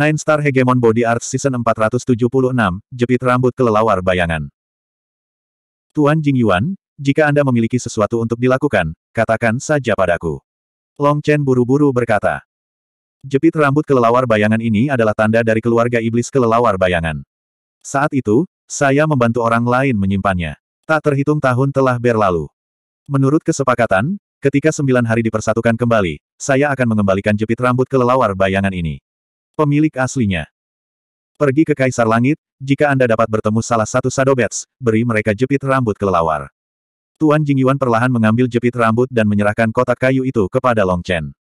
Nine Star Hegemon Body Art Season 476, Jepit Rambut Kelelawar Bayangan. Tuan Jing Yuan, jika Anda memiliki sesuatu untuk dilakukan, katakan saja padaku. Long Chen buru-buru berkata. Jepit rambut kelelawar bayangan ini adalah tanda dari keluarga iblis kelelawar bayangan. Saat itu, saya membantu orang lain menyimpannya. Tak terhitung tahun telah berlalu. Menurut kesepakatan, ketika sembilan hari dipersatukan kembali, saya akan mengembalikan jepit rambut kelelawar bayangan ini pemilik aslinya. Pergi ke Kaisar Langit, jika Anda dapat bertemu salah satu Sadobets, beri mereka jepit rambut kelelawar. Tuan Jingyuan perlahan mengambil jepit rambut dan menyerahkan kotak kayu itu kepada Long Chen.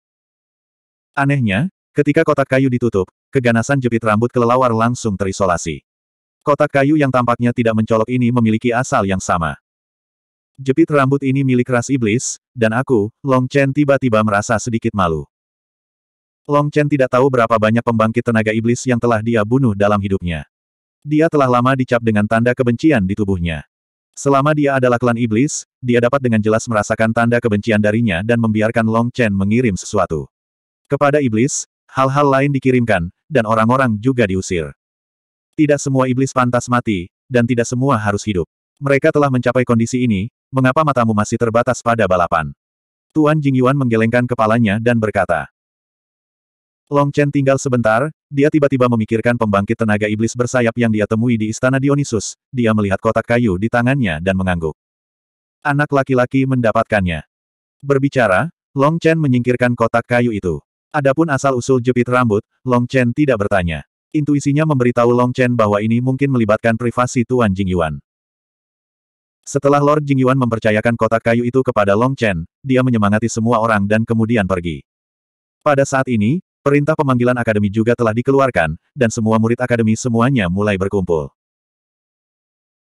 Anehnya, ketika kotak kayu ditutup, keganasan jepit rambut kelelawar langsung terisolasi. Kotak kayu yang tampaknya tidak mencolok ini memiliki asal yang sama. Jepit rambut ini milik ras iblis, dan aku, Long Chen tiba-tiba merasa sedikit malu. Long Chen tidak tahu berapa banyak pembangkit tenaga iblis yang telah dia bunuh dalam hidupnya. Dia telah lama dicap dengan tanda kebencian di tubuhnya. Selama dia adalah klan iblis, dia dapat dengan jelas merasakan tanda kebencian darinya dan membiarkan Long Chen mengirim sesuatu. Kepada iblis, hal-hal lain dikirimkan, dan orang-orang juga diusir. Tidak semua iblis pantas mati, dan tidak semua harus hidup. Mereka telah mencapai kondisi ini, mengapa matamu masih terbatas pada balapan? Tuan Jingyuan menggelengkan kepalanya dan berkata, Long Chen tinggal sebentar, dia tiba-tiba memikirkan pembangkit tenaga iblis bersayap yang dia temui di istana Dionysus, dia melihat kotak kayu di tangannya dan mengangguk. Anak laki-laki mendapatkannya. Berbicara, Long Chen menyingkirkan kotak kayu itu. Adapun asal-usul jepit rambut, Long Chen tidak bertanya. Intuisinya memberitahu Long Chen bahwa ini mungkin melibatkan privasi Tuan Jingyuan. Setelah Lord Jingyuan mempercayakan kotak kayu itu kepada Long Chen, dia menyemangati semua orang dan kemudian pergi. Pada saat ini, Perintah pemanggilan akademi juga telah dikeluarkan, dan semua murid akademi semuanya mulai berkumpul.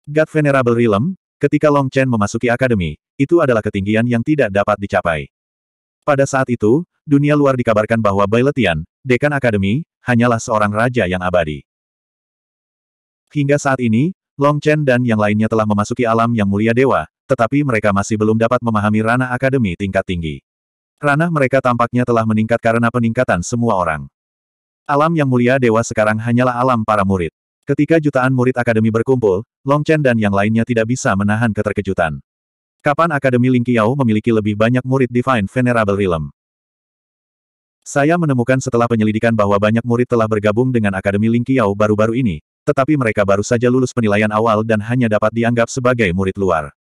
God Venerable Realm, ketika Long Chen memasuki akademi, itu adalah ketinggian yang tidak dapat dicapai. Pada saat itu, dunia luar dikabarkan bahwa Bai Letian, dekan akademi, hanyalah seorang raja yang abadi. Hingga saat ini, Long Chen dan yang lainnya telah memasuki alam yang mulia dewa, tetapi mereka masih belum dapat memahami ranah akademi tingkat tinggi. Ranah mereka tampaknya telah meningkat karena peningkatan semua orang. Alam yang mulia dewa sekarang hanyalah alam para murid. Ketika jutaan murid akademi berkumpul, Long Chen dan yang lainnya tidak bisa menahan keterkejutan. Kapan Akademi Ling Qiao memiliki lebih banyak murid Divine Venerable Realm? Saya menemukan setelah penyelidikan bahwa banyak murid telah bergabung dengan Akademi Ling Qiao baru-baru ini, tetapi mereka baru saja lulus penilaian awal dan hanya dapat dianggap sebagai murid luar.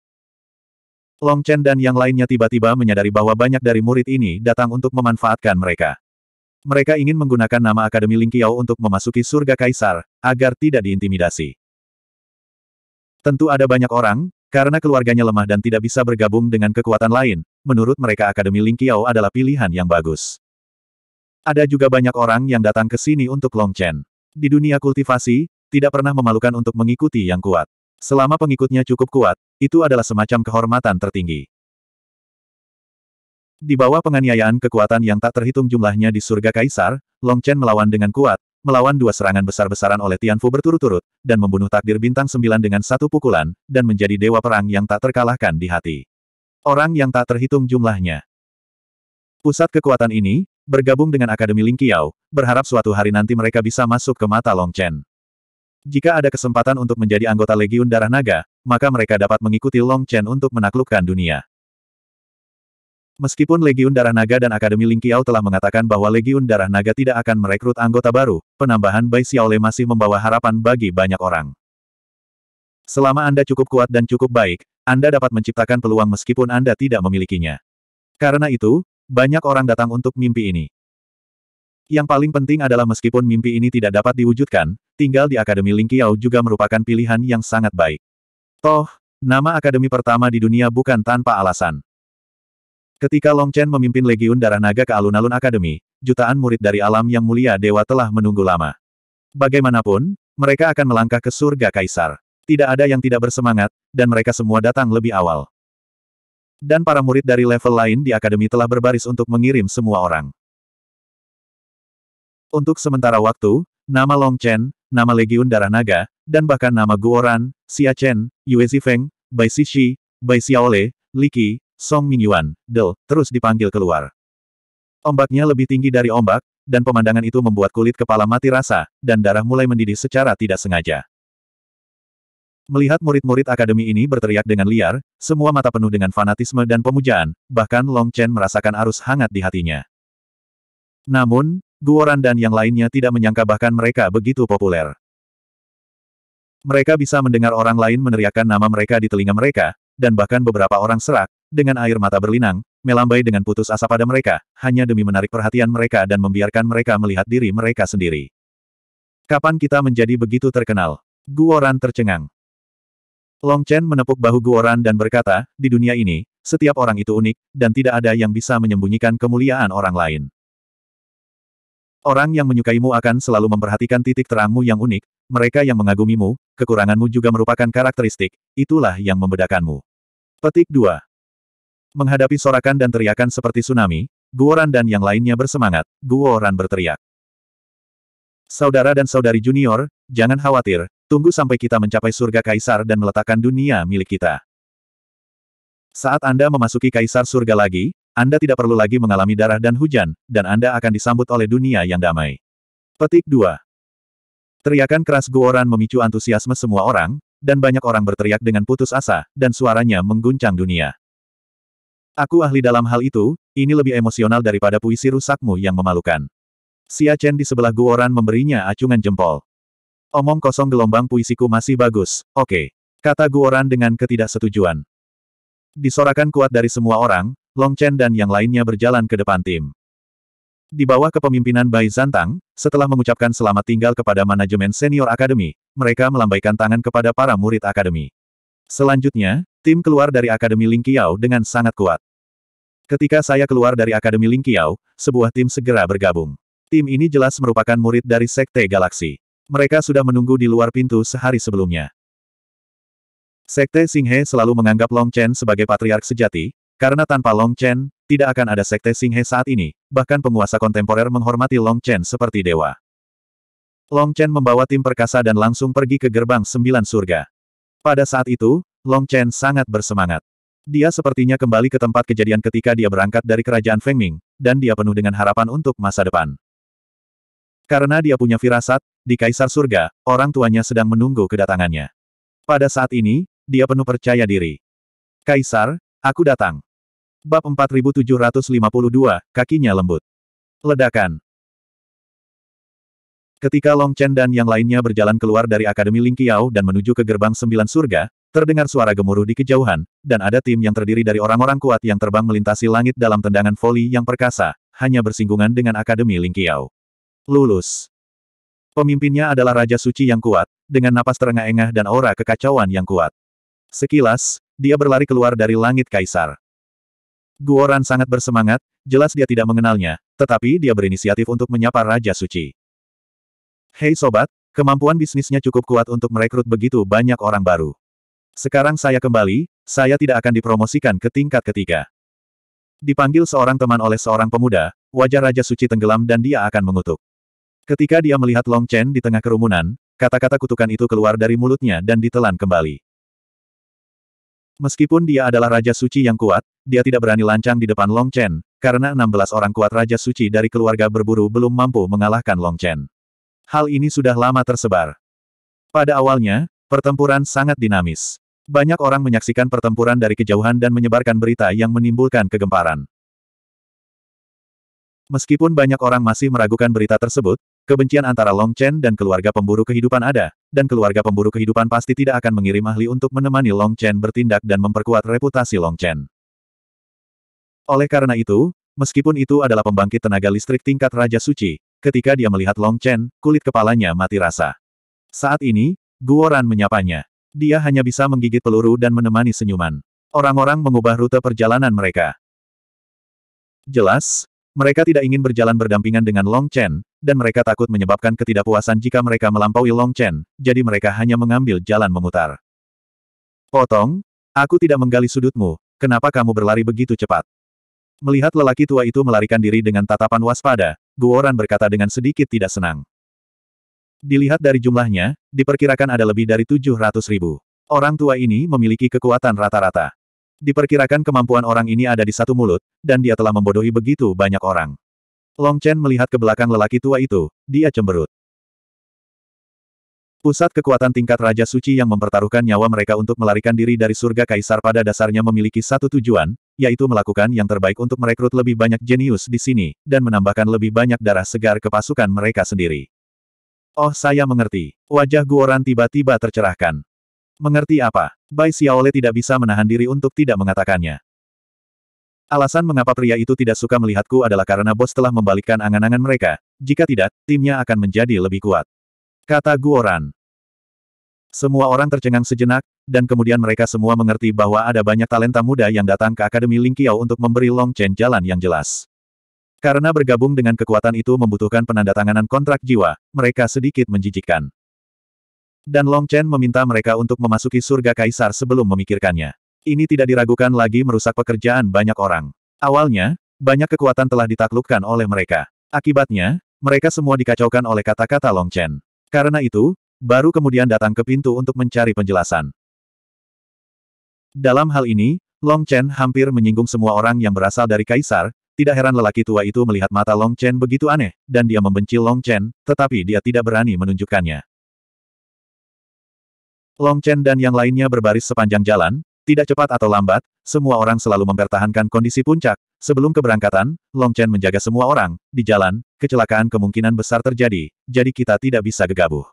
Long Chen dan yang lainnya tiba-tiba menyadari bahwa banyak dari murid ini datang untuk memanfaatkan mereka. Mereka ingin menggunakan nama Akademi Ling Qiao untuk memasuki surga kaisar, agar tidak diintimidasi. Tentu ada banyak orang, karena keluarganya lemah dan tidak bisa bergabung dengan kekuatan lain, menurut mereka Akademi Ling Qiao adalah pilihan yang bagus. Ada juga banyak orang yang datang ke sini untuk Long Chen. Di dunia kultivasi, tidak pernah memalukan untuk mengikuti yang kuat. Selama pengikutnya cukup kuat, itu adalah semacam kehormatan tertinggi. Di bawah penganiayaan kekuatan yang tak terhitung jumlahnya di surga kaisar, Long Chen melawan dengan kuat, melawan dua serangan besar-besaran oleh Tian Fu berturut-turut, dan membunuh takdir bintang sembilan dengan satu pukulan, dan menjadi dewa perang yang tak terkalahkan di hati. Orang yang tak terhitung jumlahnya. Pusat kekuatan ini, bergabung dengan Akademi Ling Lingqiao, berharap suatu hari nanti mereka bisa masuk ke mata Long Chen. Jika ada kesempatan untuk menjadi anggota Legiun Darah Naga, maka mereka dapat mengikuti Long Chen untuk menaklukkan dunia. Meskipun Legiun Darah Naga dan Akademi Ling Qiao telah mengatakan bahwa Legiun Darah Naga tidak akan merekrut anggota baru, penambahan Bai Xiaole masih membawa harapan bagi banyak orang. Selama Anda cukup kuat dan cukup baik, Anda dapat menciptakan peluang meskipun Anda tidak memilikinya. Karena itu, banyak orang datang untuk mimpi ini. Yang paling penting adalah meskipun mimpi ini tidak dapat diwujudkan, tinggal di Akademi Ling Qiao juga merupakan pilihan yang sangat baik. Toh, nama akademi pertama di dunia bukan tanpa alasan. Ketika Long Chen memimpin Legiun Darah Naga ke alun-alun akademi, jutaan murid dari alam yang mulia dewa telah menunggu lama. Bagaimanapun, mereka akan melangkah ke surga kaisar. Tidak ada yang tidak bersemangat, dan mereka semua datang lebih awal. Dan para murid dari level lain di akademi telah berbaris untuk mengirim semua orang. Untuk sementara waktu, nama Long Chen, nama Legiun Darah Naga, dan bahkan nama Guoran, Xia Chen, Yue Zifeng, Bai Sishi, Bai Xiaole, Li Qi, Song Mingyuan, Del, terus dipanggil keluar. Ombaknya lebih tinggi dari ombak, dan pemandangan itu membuat kulit kepala mati rasa, dan darah mulai mendidih secara tidak sengaja. Melihat murid-murid akademi ini berteriak dengan liar, semua mata penuh dengan fanatisme dan pemujaan, bahkan Long Chen merasakan arus hangat di hatinya. Namun, Guoran dan yang lainnya tidak menyangka bahkan mereka begitu populer. Mereka bisa mendengar orang lain meneriakkan nama mereka di telinga mereka, dan bahkan beberapa orang serak, dengan air mata berlinang, melambai dengan putus asa pada mereka, hanya demi menarik perhatian mereka dan membiarkan mereka melihat diri mereka sendiri. Kapan kita menjadi begitu terkenal? Guoran tercengang. Long Chen menepuk bahu Guoran dan berkata, di dunia ini, setiap orang itu unik, dan tidak ada yang bisa menyembunyikan kemuliaan orang lain. Orang yang menyukaimu akan selalu memperhatikan titik terangmu yang unik, mereka yang mengagumimu, kekuranganmu juga merupakan karakteristik, itulah yang membedakanmu. Petik 2. Menghadapi sorakan dan teriakan seperti tsunami, Guoran dan yang lainnya bersemangat, Guoran berteriak. Saudara dan saudari junior, jangan khawatir, tunggu sampai kita mencapai surga kaisar dan meletakkan dunia milik kita. Saat Anda memasuki kaisar surga lagi, anda tidak perlu lagi mengalami darah dan hujan, dan Anda akan disambut oleh dunia yang damai. Petik 2. Teriakan keras Guoran memicu antusiasme semua orang, dan banyak orang berteriak dengan putus asa, dan suaranya mengguncang dunia. Aku ahli dalam hal itu, ini lebih emosional daripada puisi rusakmu yang memalukan. Xia Chen di sebelah Guoran memberinya acungan jempol. Omong kosong gelombang puisiku masih bagus, oke. Okay. Kata Guoran dengan ketidaksetujuan. Disorakan kuat dari semua orang, Long Chen dan yang lainnya berjalan ke depan tim. Di bawah kepemimpinan Bai Zantang, setelah mengucapkan selamat tinggal kepada manajemen senior akademi, mereka melambaikan tangan kepada para murid akademi. Selanjutnya, tim keluar dari Akademi Ling Lingqiao dengan sangat kuat. Ketika saya keluar dari Akademi Ling Lingqiao, sebuah tim segera bergabung. Tim ini jelas merupakan murid dari Sekte Galaksi. Mereka sudah menunggu di luar pintu sehari sebelumnya. Sekte Singhe selalu menganggap Long Chen sebagai patriark sejati, karena tanpa Long Chen, tidak akan ada sekte Singhe saat ini, bahkan penguasa kontemporer menghormati Long Chen seperti dewa. Long Chen membawa tim perkasa dan langsung pergi ke gerbang sembilan surga. Pada saat itu, Long Chen sangat bersemangat. Dia sepertinya kembali ke tempat kejadian ketika dia berangkat dari kerajaan Fengming, dan dia penuh dengan harapan untuk masa depan. Karena dia punya firasat, di Kaisar Surga, orang tuanya sedang menunggu kedatangannya. Pada saat ini, dia penuh percaya diri. Kaisar, aku datang. Bab 4752, kakinya lembut. Ledakan. Ketika Long Chen dan yang lainnya berjalan keluar dari Akademi Ling Lingqiao dan menuju ke gerbang sembilan surga, terdengar suara gemuruh di kejauhan, dan ada tim yang terdiri dari orang-orang kuat yang terbang melintasi langit dalam tendangan voli yang perkasa, hanya bersinggungan dengan Akademi Ling Lingqiao. Lulus. Pemimpinnya adalah Raja Suci yang kuat, dengan napas terengah-engah dan aura kekacauan yang kuat. Sekilas, dia berlari keluar dari langit kaisar. Guoran sangat bersemangat, jelas dia tidak mengenalnya, tetapi dia berinisiatif untuk menyapa Raja Suci. Hei sobat, kemampuan bisnisnya cukup kuat untuk merekrut begitu banyak orang baru. Sekarang saya kembali, saya tidak akan dipromosikan ke tingkat ketiga. Dipanggil seorang teman oleh seorang pemuda, wajah Raja Suci tenggelam dan dia akan mengutuk. Ketika dia melihat Long Chen di tengah kerumunan, kata-kata kutukan itu keluar dari mulutnya dan ditelan kembali. Meskipun dia adalah Raja Suci yang kuat, dia tidak berani lancang di depan Long Chen, karena 16 orang kuat Raja Suci dari keluarga berburu belum mampu mengalahkan Long Chen. Hal ini sudah lama tersebar. Pada awalnya, pertempuran sangat dinamis. Banyak orang menyaksikan pertempuran dari kejauhan dan menyebarkan berita yang menimbulkan kegemparan. Meskipun banyak orang masih meragukan berita tersebut, Kebencian antara Long Chen dan keluarga pemburu kehidupan ada, dan keluarga pemburu kehidupan pasti tidak akan mengirim ahli untuk menemani Long Chen bertindak dan memperkuat reputasi Long Chen. Oleh karena itu, meskipun itu adalah pembangkit tenaga listrik tingkat Raja Suci, ketika dia melihat Long Chen, kulit kepalanya mati rasa. Saat ini, Guoran menyapanya. Dia hanya bisa menggigit peluru dan menemani senyuman. Orang-orang mengubah rute perjalanan mereka. Jelas, mereka tidak ingin berjalan berdampingan dengan Long Chen, dan mereka takut menyebabkan ketidakpuasan jika mereka melampaui Long Chen, jadi mereka hanya mengambil jalan memutar. Potong, aku tidak menggali sudutmu, kenapa kamu berlari begitu cepat? Melihat lelaki tua itu melarikan diri dengan tatapan waspada, Guoran berkata dengan sedikit tidak senang. Dilihat dari jumlahnya, diperkirakan ada lebih dari 700 ribu. Orang tua ini memiliki kekuatan rata-rata. Diperkirakan kemampuan orang ini ada di satu mulut, dan dia telah membodohi begitu banyak orang. Long Chen melihat ke belakang lelaki tua itu, dia cemberut. Pusat kekuatan tingkat Raja Suci yang mempertaruhkan nyawa mereka untuk melarikan diri dari surga Kaisar pada dasarnya memiliki satu tujuan, yaitu melakukan yang terbaik untuk merekrut lebih banyak jenius di sini, dan menambahkan lebih banyak darah segar ke pasukan mereka sendiri. Oh saya mengerti. Wajah Guoran tiba-tiba tercerahkan. Mengerti apa? Bai Xiaole tidak bisa menahan diri untuk tidak mengatakannya. Alasan mengapa pria itu tidak suka melihatku adalah karena bos telah membalikkan angan-angan mereka. Jika tidak, timnya akan menjadi lebih kuat. Kata Guoran. Semua orang tercengang sejenak, dan kemudian mereka semua mengerti bahwa ada banyak talenta muda yang datang ke Akademi Lingqiao untuk memberi Long Chen jalan yang jelas. Karena bergabung dengan kekuatan itu membutuhkan penandatanganan kontrak jiwa, mereka sedikit menjijikkan. Dan Long Chen meminta mereka untuk memasuki surga kaisar sebelum memikirkannya. Ini tidak diragukan lagi merusak pekerjaan banyak orang. Awalnya, banyak kekuatan telah ditaklukkan oleh mereka. Akibatnya, mereka semua dikacaukan oleh kata-kata Long Chen. Karena itu, baru kemudian datang ke pintu untuk mencari penjelasan. Dalam hal ini, Long Chen hampir menyinggung semua orang yang berasal dari kaisar, tidak heran lelaki tua itu melihat mata Long Chen begitu aneh, dan dia membenci Long Chen, tetapi dia tidak berani menunjukkannya. Long Chen dan yang lainnya berbaris sepanjang jalan, tidak cepat atau lambat, semua orang selalu mempertahankan kondisi puncak. Sebelum keberangkatan, Long Chen menjaga semua orang, di jalan, kecelakaan kemungkinan besar terjadi, jadi kita tidak bisa gegabah.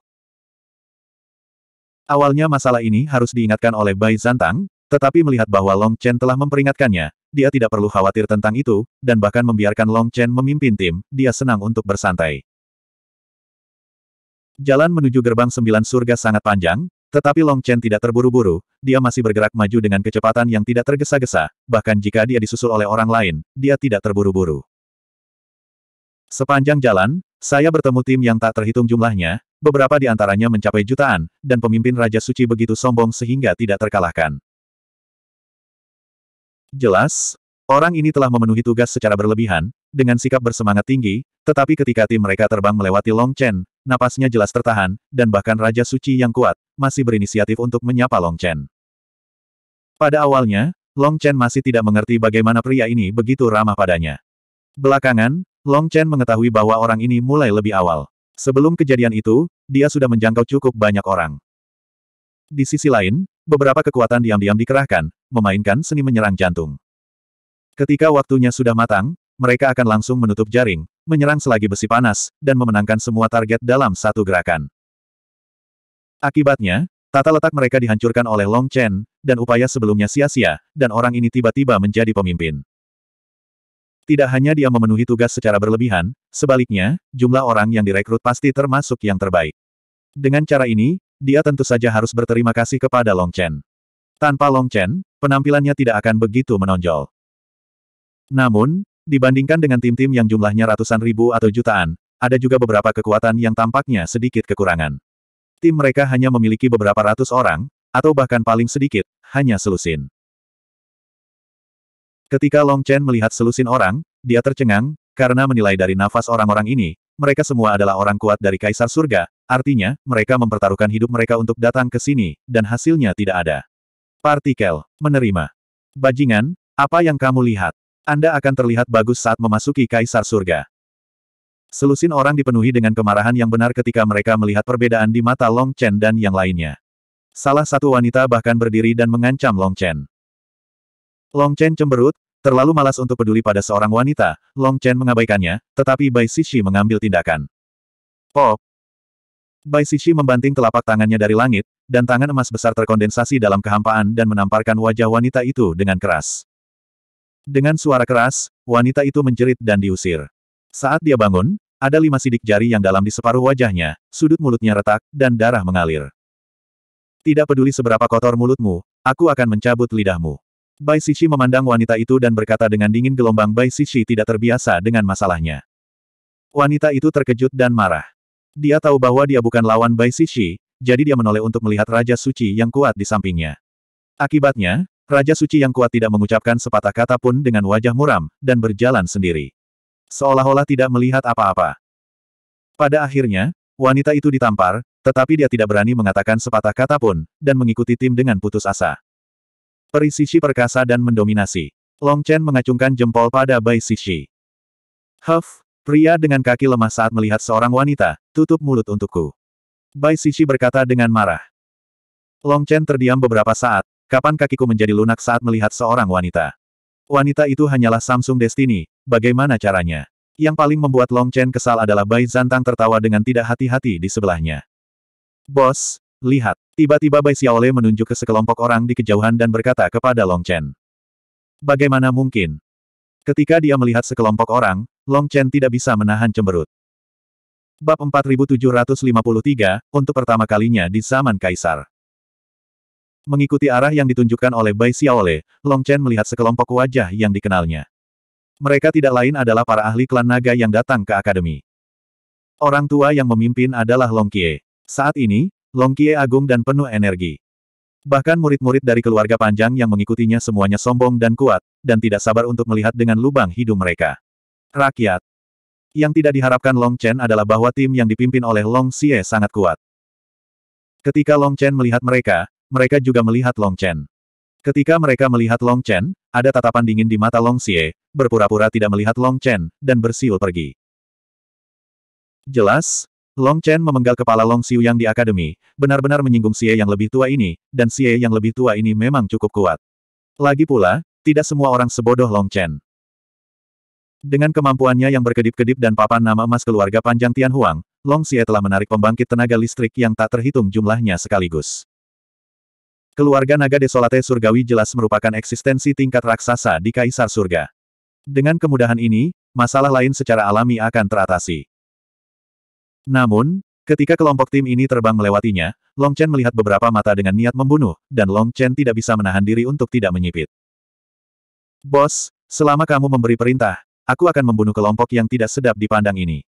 Awalnya masalah ini harus diingatkan oleh Bai Zantang, tetapi melihat bahwa Long Chen telah memperingatkannya, dia tidak perlu khawatir tentang itu, dan bahkan membiarkan Long Chen memimpin tim, dia senang untuk bersantai. Jalan menuju gerbang sembilan surga sangat panjang, tetapi Long Chen tidak terburu-buru, dia masih bergerak maju dengan kecepatan yang tidak tergesa-gesa, bahkan jika dia disusul oleh orang lain, dia tidak terburu-buru. Sepanjang jalan, saya bertemu tim yang tak terhitung jumlahnya, beberapa di antaranya mencapai jutaan, dan pemimpin Raja Suci begitu sombong sehingga tidak terkalahkan. Jelas, Orang ini telah memenuhi tugas secara berlebihan, dengan sikap bersemangat tinggi, tetapi ketika tim mereka terbang melewati Long Chen, napasnya jelas tertahan, dan bahkan Raja Suci yang kuat, masih berinisiatif untuk menyapa Long Chen. Pada awalnya, Long Chen masih tidak mengerti bagaimana pria ini begitu ramah padanya. Belakangan, Long Chen mengetahui bahwa orang ini mulai lebih awal. Sebelum kejadian itu, dia sudah menjangkau cukup banyak orang. Di sisi lain, beberapa kekuatan diam-diam dikerahkan, memainkan seni menyerang jantung. Ketika waktunya sudah matang, mereka akan langsung menutup jaring, menyerang selagi besi panas, dan memenangkan semua target dalam satu gerakan. Akibatnya, tata letak mereka dihancurkan oleh Long Chen, dan upaya sebelumnya sia-sia, dan orang ini tiba-tiba menjadi pemimpin. Tidak hanya dia memenuhi tugas secara berlebihan, sebaliknya, jumlah orang yang direkrut pasti termasuk yang terbaik. Dengan cara ini, dia tentu saja harus berterima kasih kepada Long Chen. Tanpa Long Chen, penampilannya tidak akan begitu menonjol. Namun, dibandingkan dengan tim-tim yang jumlahnya ratusan ribu atau jutaan, ada juga beberapa kekuatan yang tampaknya sedikit kekurangan. Tim mereka hanya memiliki beberapa ratus orang, atau bahkan paling sedikit, hanya selusin. Ketika Long Chen melihat selusin orang, dia tercengang, karena menilai dari nafas orang-orang ini, mereka semua adalah orang kuat dari Kaisar Surga, artinya, mereka mempertaruhkan hidup mereka untuk datang ke sini, dan hasilnya tidak ada. Partikel, menerima. Bajingan, apa yang kamu lihat? Anda akan terlihat bagus saat memasuki Kaisar Surga. Selusin orang dipenuhi dengan kemarahan yang benar ketika mereka melihat perbedaan di mata Long Chen dan yang lainnya. Salah satu wanita bahkan berdiri dan mengancam Long Chen. Long Chen cemberut, terlalu malas untuk peduli pada seorang wanita, Long Chen mengabaikannya, tetapi Bai Sishi mengambil tindakan. Pop! Bai Sishi membanting telapak tangannya dari langit, dan tangan emas besar terkondensasi dalam kehampaan dan menamparkan wajah wanita itu dengan keras. Dengan suara keras, wanita itu menjerit dan diusir. Saat dia bangun, ada lima sidik jari yang dalam di separuh wajahnya, sudut mulutnya retak, dan darah mengalir. Tidak peduli seberapa kotor mulutmu, aku akan mencabut lidahmu. Bai Sishi memandang wanita itu dan berkata dengan dingin gelombang Bai Sishi tidak terbiasa dengan masalahnya. Wanita itu terkejut dan marah. Dia tahu bahwa dia bukan lawan Bai Sishi, jadi dia menoleh untuk melihat Raja Suci yang kuat di sampingnya. Akibatnya, Raja Suci yang kuat tidak mengucapkan sepatah kata pun dengan wajah muram, dan berjalan sendiri. Seolah-olah tidak melihat apa-apa. Pada akhirnya, wanita itu ditampar, tetapi dia tidak berani mengatakan sepatah kata pun, dan mengikuti tim dengan putus asa. Peri Sishi perkasa dan mendominasi. Long Chen mengacungkan jempol pada Bai Sishi. Huff, pria dengan kaki lemah saat melihat seorang wanita, tutup mulut untukku. Bai Sishi berkata dengan marah. Long Chen terdiam beberapa saat, kapan kakiku menjadi lunak saat melihat seorang wanita. Wanita itu hanyalah Samsung Destiny, bagaimana caranya? Yang paling membuat Long Chen kesal adalah Bai Zantang tertawa dengan tidak hati-hati di sebelahnya. Bos, lihat. Tiba-tiba Bai Xiaole menunjuk ke sekelompok orang di kejauhan dan berkata kepada Long Chen. Bagaimana mungkin? Ketika dia melihat sekelompok orang, Long Chen tidak bisa menahan cemberut. Bab 4753, untuk pertama kalinya di zaman Kaisar. Mengikuti arah yang ditunjukkan oleh Bai Xiaole, Long Chen melihat sekelompok wajah yang dikenalnya. Mereka tidak lain adalah para ahli klan naga yang datang ke akademi. Orang tua yang memimpin adalah Long Qie. Saat ini, Long Qie agung dan penuh energi. Bahkan murid-murid dari keluarga panjang yang mengikutinya semuanya sombong dan kuat, dan tidak sabar untuk melihat dengan lubang hidung mereka. Rakyat. Yang tidak diharapkan Long Chen adalah bahwa tim yang dipimpin oleh Long Xie sangat kuat. Ketika Long Chen melihat mereka, mereka juga melihat Long Chen. Ketika mereka melihat Long Chen, ada tatapan dingin di mata Long Xie, berpura-pura tidak melihat Long Chen, dan bersiul pergi. Jelas, Long Chen memenggal kepala Long Xiu yang di akademi, benar-benar menyinggung Xie yang lebih tua ini, dan Xie yang lebih tua ini memang cukup kuat. Lagi pula, tidak semua orang sebodoh Long Chen. Dengan kemampuannya yang berkedip-kedip dan papan nama emas keluarga panjang Tian Huang, Long Xie telah menarik pembangkit tenaga listrik yang tak terhitung jumlahnya sekaligus. Keluarga naga desolate surgawi jelas merupakan eksistensi tingkat raksasa di kaisar surga. Dengan kemudahan ini, masalah lain secara alami akan teratasi. Namun, ketika kelompok tim ini terbang melewatinya, Long Chen melihat beberapa mata dengan niat membunuh, dan Long Chen tidak bisa menahan diri untuk tidak menyipit. Bos, selama kamu memberi perintah, aku akan membunuh kelompok yang tidak sedap dipandang ini.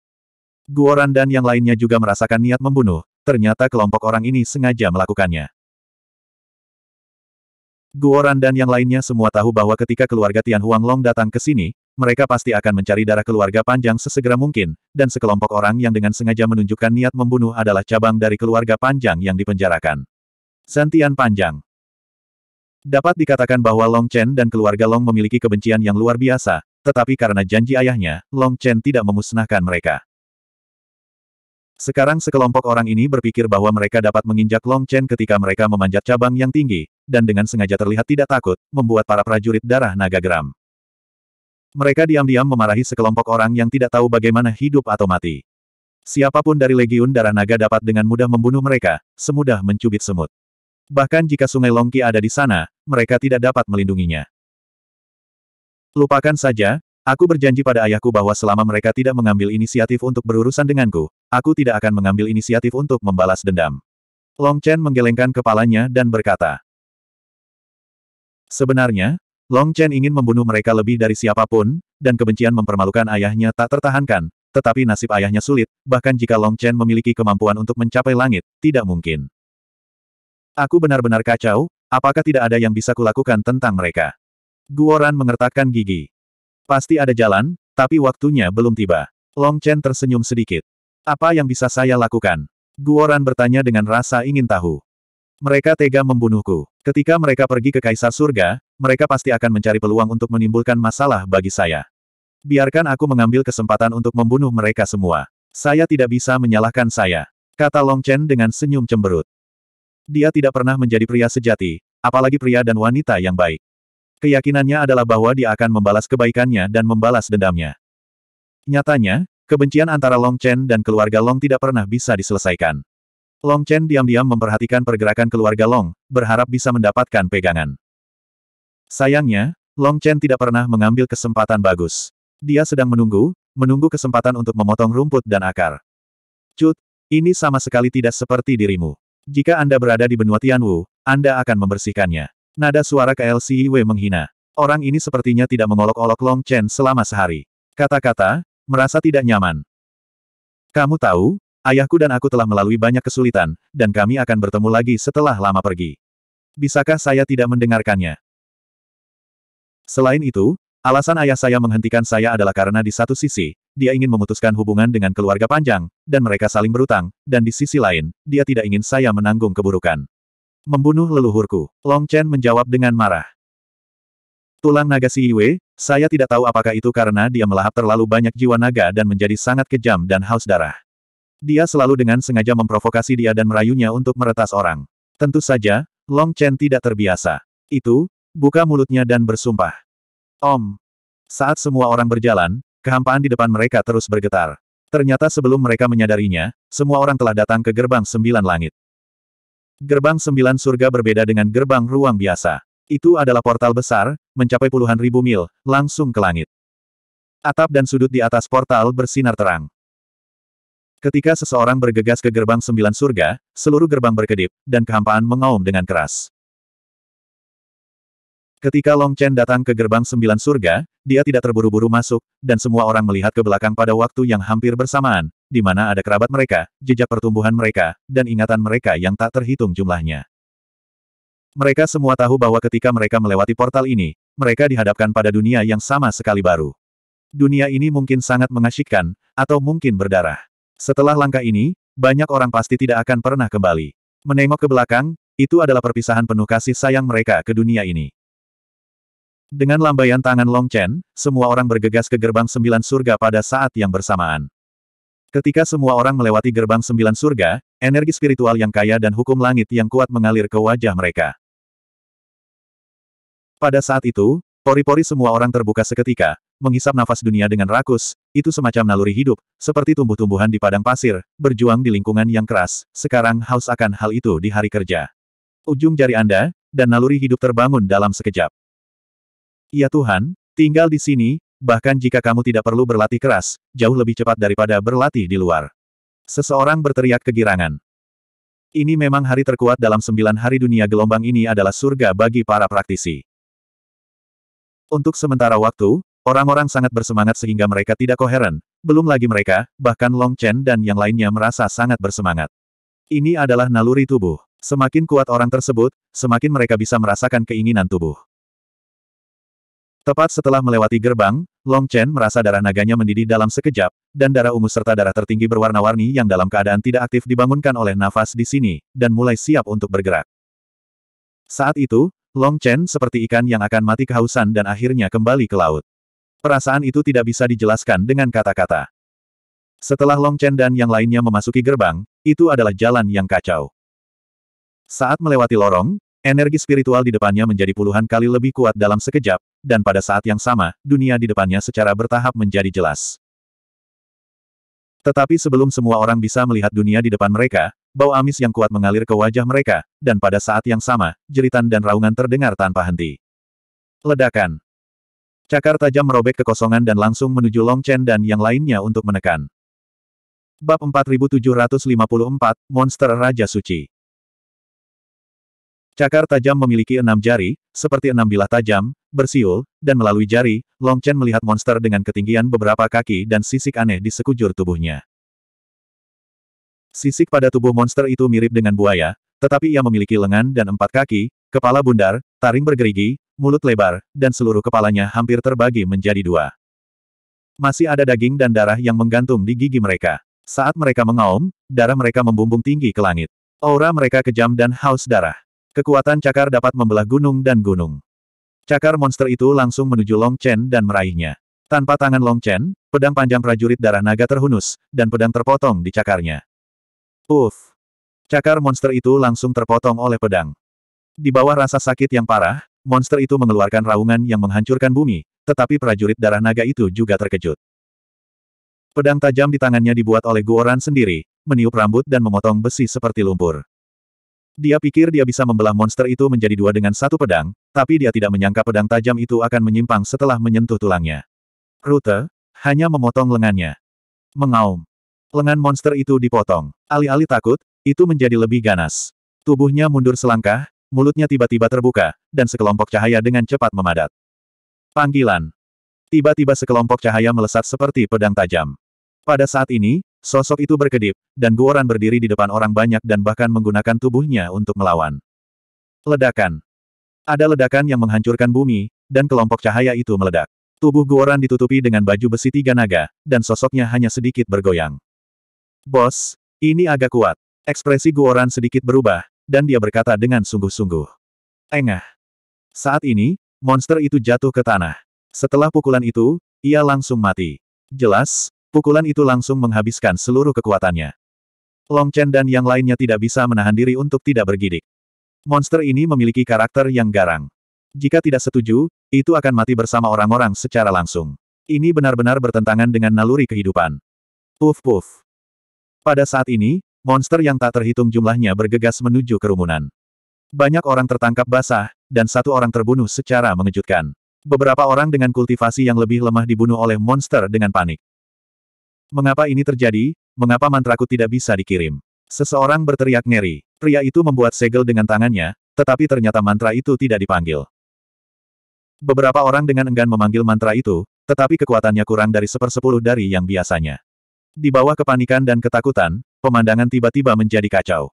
Guoran dan yang lainnya juga merasakan niat membunuh, ternyata kelompok orang ini sengaja melakukannya. Guoran dan yang lainnya semua tahu bahwa ketika keluarga Tian Huanglong datang ke sini, mereka pasti akan mencari darah keluarga panjang sesegera mungkin, dan sekelompok orang yang dengan sengaja menunjukkan niat membunuh adalah cabang dari keluarga panjang yang dipenjarakan. Santian Panjang Dapat dikatakan bahwa Long Chen dan keluarga Long memiliki kebencian yang luar biasa, tetapi karena janji ayahnya, Long Chen tidak memusnahkan mereka. Sekarang sekelompok orang ini berpikir bahwa mereka dapat menginjak Long Chen ketika mereka memanjat cabang yang tinggi, dan dengan sengaja terlihat tidak takut, membuat para prajurit darah naga geram. Mereka diam-diam memarahi sekelompok orang yang tidak tahu bagaimana hidup atau mati. Siapapun dari Legiun Darah Naga dapat dengan mudah membunuh mereka, semudah mencubit semut. Bahkan jika sungai Longki ada di sana, mereka tidak dapat melindunginya. Lupakan saja, Aku berjanji pada ayahku bahwa selama mereka tidak mengambil inisiatif untuk berurusan denganku, aku tidak akan mengambil inisiatif untuk membalas dendam. Long Chen menggelengkan kepalanya dan berkata. Sebenarnya, Long Chen ingin membunuh mereka lebih dari siapapun, dan kebencian mempermalukan ayahnya tak tertahankan, tetapi nasib ayahnya sulit, bahkan jika Long Chen memiliki kemampuan untuk mencapai langit, tidak mungkin. Aku benar-benar kacau, apakah tidak ada yang bisa kulakukan tentang mereka? Guoran mengertakkan gigi. Pasti ada jalan, tapi waktunya belum tiba. Long Chen tersenyum sedikit. Apa yang bisa saya lakukan? Guoran bertanya dengan rasa ingin tahu. Mereka tega membunuhku. Ketika mereka pergi ke Kaisar Surga, mereka pasti akan mencari peluang untuk menimbulkan masalah bagi saya. Biarkan aku mengambil kesempatan untuk membunuh mereka semua. Saya tidak bisa menyalahkan saya. Kata Long Chen dengan senyum cemberut. Dia tidak pernah menjadi pria sejati, apalagi pria dan wanita yang baik. Keyakinannya adalah bahwa dia akan membalas kebaikannya dan membalas dendamnya. Nyatanya, kebencian antara Long Chen dan keluarga Long tidak pernah bisa diselesaikan. Long Chen diam-diam memperhatikan pergerakan keluarga Long, berharap bisa mendapatkan pegangan. Sayangnya, Long Chen tidak pernah mengambil kesempatan bagus. Dia sedang menunggu, menunggu kesempatan untuk memotong rumput dan akar. Cut, ini sama sekali tidak seperti dirimu. Jika Anda berada di benua Tianwu, Anda akan membersihkannya. Nada suara KLCIW menghina. Orang ini sepertinya tidak mengolok-olok Long Chen selama sehari. Kata-kata, merasa tidak nyaman. Kamu tahu, ayahku dan aku telah melalui banyak kesulitan, dan kami akan bertemu lagi setelah lama pergi. Bisakah saya tidak mendengarkannya? Selain itu, alasan ayah saya menghentikan saya adalah karena di satu sisi, dia ingin memutuskan hubungan dengan keluarga panjang, dan mereka saling berutang, dan di sisi lain, dia tidak ingin saya menanggung keburukan membunuh leluhurku. Long Chen menjawab dengan marah. Tulang naga si Yue, saya tidak tahu apakah itu karena dia melahap terlalu banyak jiwa naga dan menjadi sangat kejam dan haus darah. Dia selalu dengan sengaja memprovokasi dia dan merayunya untuk meretas orang. Tentu saja, Long Chen tidak terbiasa. Itu, buka mulutnya dan bersumpah. Om. Saat semua orang berjalan, kehampaan di depan mereka terus bergetar. Ternyata sebelum mereka menyadarinya, semua orang telah datang ke gerbang sembilan langit. Gerbang sembilan surga berbeda dengan gerbang ruang biasa. Itu adalah portal besar, mencapai puluhan ribu mil, langsung ke langit. Atap dan sudut di atas portal bersinar terang. Ketika seseorang bergegas ke gerbang sembilan surga, seluruh gerbang berkedip, dan kehampaan mengaum dengan keras. Ketika Long Chen datang ke gerbang sembilan surga, dia tidak terburu-buru masuk, dan semua orang melihat ke belakang pada waktu yang hampir bersamaan, di mana ada kerabat mereka, jejak pertumbuhan mereka, dan ingatan mereka yang tak terhitung jumlahnya. Mereka semua tahu bahwa ketika mereka melewati portal ini, mereka dihadapkan pada dunia yang sama sekali baru. Dunia ini mungkin sangat mengasyikkan, atau mungkin berdarah. Setelah langkah ini, banyak orang pasti tidak akan pernah kembali. Menengok ke belakang, itu adalah perpisahan penuh kasih sayang mereka ke dunia ini. Dengan lambaian tangan Long Chen, semua orang bergegas ke gerbang sembilan surga pada saat yang bersamaan. Ketika semua orang melewati gerbang sembilan surga, energi spiritual yang kaya dan hukum langit yang kuat mengalir ke wajah mereka. Pada saat itu, pori-pori semua orang terbuka seketika, menghisap nafas dunia dengan rakus, itu semacam naluri hidup, seperti tumbuh-tumbuhan di padang pasir, berjuang di lingkungan yang keras, sekarang haus akan hal itu di hari kerja. Ujung jari Anda, dan naluri hidup terbangun dalam sekejap. Ya Tuhan, tinggal di sini, bahkan jika kamu tidak perlu berlatih keras, jauh lebih cepat daripada berlatih di luar. Seseorang berteriak kegirangan. Ini memang hari terkuat dalam sembilan hari dunia gelombang ini adalah surga bagi para praktisi. Untuk sementara waktu, orang-orang sangat bersemangat sehingga mereka tidak koheren, belum lagi mereka, bahkan Long Chen dan yang lainnya merasa sangat bersemangat. Ini adalah naluri tubuh. Semakin kuat orang tersebut, semakin mereka bisa merasakan keinginan tubuh. Tepat setelah melewati gerbang, Long Chen merasa darah naganya mendidih dalam sekejap, dan darah ungu serta darah tertinggi berwarna-warni yang dalam keadaan tidak aktif dibangunkan oleh nafas di sini, dan mulai siap untuk bergerak. Saat itu, Long Chen seperti ikan yang akan mati kehausan dan akhirnya kembali ke laut. Perasaan itu tidak bisa dijelaskan dengan kata-kata. Setelah Long Chen dan yang lainnya memasuki gerbang, itu adalah jalan yang kacau. Saat melewati lorong, energi spiritual di depannya menjadi puluhan kali lebih kuat dalam sekejap, dan pada saat yang sama, dunia di depannya secara bertahap menjadi jelas. Tetapi sebelum semua orang bisa melihat dunia di depan mereka, bau amis yang kuat mengalir ke wajah mereka, dan pada saat yang sama, jeritan dan raungan terdengar tanpa henti. Ledakan. Cakar tajam merobek kekosongan dan langsung menuju Long Chen dan yang lainnya untuk menekan. Bab 4754, Monster Raja Suci Cakar tajam memiliki enam jari, seperti enam bilah tajam, bersiul, dan melalui jari, Long Chen melihat monster dengan ketinggian beberapa kaki dan sisik aneh di sekujur tubuhnya. Sisik pada tubuh monster itu mirip dengan buaya, tetapi ia memiliki lengan dan empat kaki, kepala bundar, taring bergerigi, mulut lebar, dan seluruh kepalanya hampir terbagi menjadi dua. Masih ada daging dan darah yang menggantung di gigi mereka. Saat mereka mengaum, darah mereka membumbung tinggi ke langit. Aura mereka kejam dan haus darah. Kekuatan cakar dapat membelah gunung dan gunung. Cakar monster itu langsung menuju Long Chen dan meraihnya. Tanpa tangan Long Chen, pedang panjang prajurit darah naga terhunus, dan pedang terpotong di cakarnya. Uff! Cakar monster itu langsung terpotong oleh pedang. Di bawah rasa sakit yang parah, monster itu mengeluarkan raungan yang menghancurkan bumi, tetapi prajurit darah naga itu juga terkejut. Pedang tajam di tangannya dibuat oleh Guoran sendiri, meniup rambut dan memotong besi seperti lumpur. Dia pikir dia bisa membelah monster itu menjadi dua dengan satu pedang, tapi dia tidak menyangka pedang tajam itu akan menyimpang setelah menyentuh tulangnya. Rute, hanya memotong lengannya. Mengaum. Lengan monster itu dipotong. Alih-alih takut, itu menjadi lebih ganas. Tubuhnya mundur selangkah, mulutnya tiba-tiba terbuka, dan sekelompok cahaya dengan cepat memadat. Panggilan. Tiba-tiba sekelompok cahaya melesat seperti pedang tajam. Pada saat ini, Sosok itu berkedip, dan Guoran berdiri di depan orang banyak dan bahkan menggunakan tubuhnya untuk melawan. Ledakan. Ada ledakan yang menghancurkan bumi, dan kelompok cahaya itu meledak. Tubuh Guoran ditutupi dengan baju besi tiga naga, dan sosoknya hanya sedikit bergoyang. Bos, ini agak kuat. Ekspresi Guoran sedikit berubah, dan dia berkata dengan sungguh-sungguh. Engah. Saat ini, monster itu jatuh ke tanah. Setelah pukulan itu, ia langsung mati. Jelas, Pukulan itu langsung menghabiskan seluruh kekuatannya. Long Chen dan yang lainnya tidak bisa menahan diri untuk tidak bergidik. Monster ini memiliki karakter yang garang. Jika tidak setuju, itu akan mati bersama orang-orang secara langsung. Ini benar-benar bertentangan dengan naluri kehidupan. Puf puf. Pada saat ini, monster yang tak terhitung jumlahnya bergegas menuju kerumunan. Banyak orang tertangkap basah, dan satu orang terbunuh secara mengejutkan. Beberapa orang dengan kultivasi yang lebih lemah dibunuh oleh monster dengan panik. Mengapa ini terjadi? Mengapa mantraku tidak bisa dikirim? Seseorang berteriak ngeri. Pria itu membuat segel dengan tangannya, tetapi ternyata mantra itu tidak dipanggil. Beberapa orang dengan enggan memanggil mantra itu, tetapi kekuatannya kurang dari sepersepuluh dari yang biasanya. Di bawah kepanikan dan ketakutan, pemandangan tiba-tiba menjadi kacau.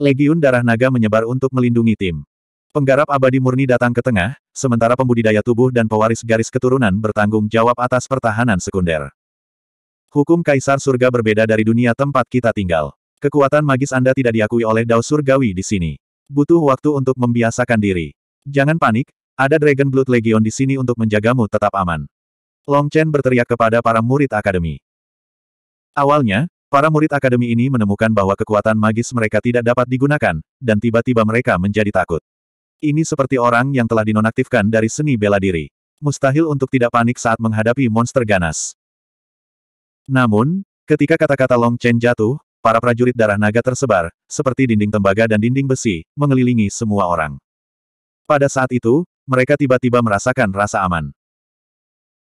Legiun Darah Naga menyebar untuk melindungi tim. Penggarap abadi murni datang ke tengah, sementara pembudidaya tubuh dan pewaris garis keturunan bertanggung jawab atas pertahanan sekunder. Hukum Kaisar Surga berbeda dari dunia tempat kita tinggal. Kekuatan magis Anda tidak diakui oleh Dao Surgawi di sini. Butuh waktu untuk membiasakan diri. Jangan panik, ada Dragon Blood Legion di sini untuk menjagamu tetap aman. Long Chen berteriak kepada para murid akademi. Awalnya, para murid akademi ini menemukan bahwa kekuatan magis mereka tidak dapat digunakan, dan tiba-tiba mereka menjadi takut. Ini seperti orang yang telah dinonaktifkan dari seni bela diri. Mustahil untuk tidak panik saat menghadapi monster ganas. Namun, ketika kata-kata Long Chen jatuh, para prajurit darah naga tersebar, seperti dinding tembaga dan dinding besi, mengelilingi semua orang. Pada saat itu, mereka tiba-tiba merasakan rasa aman.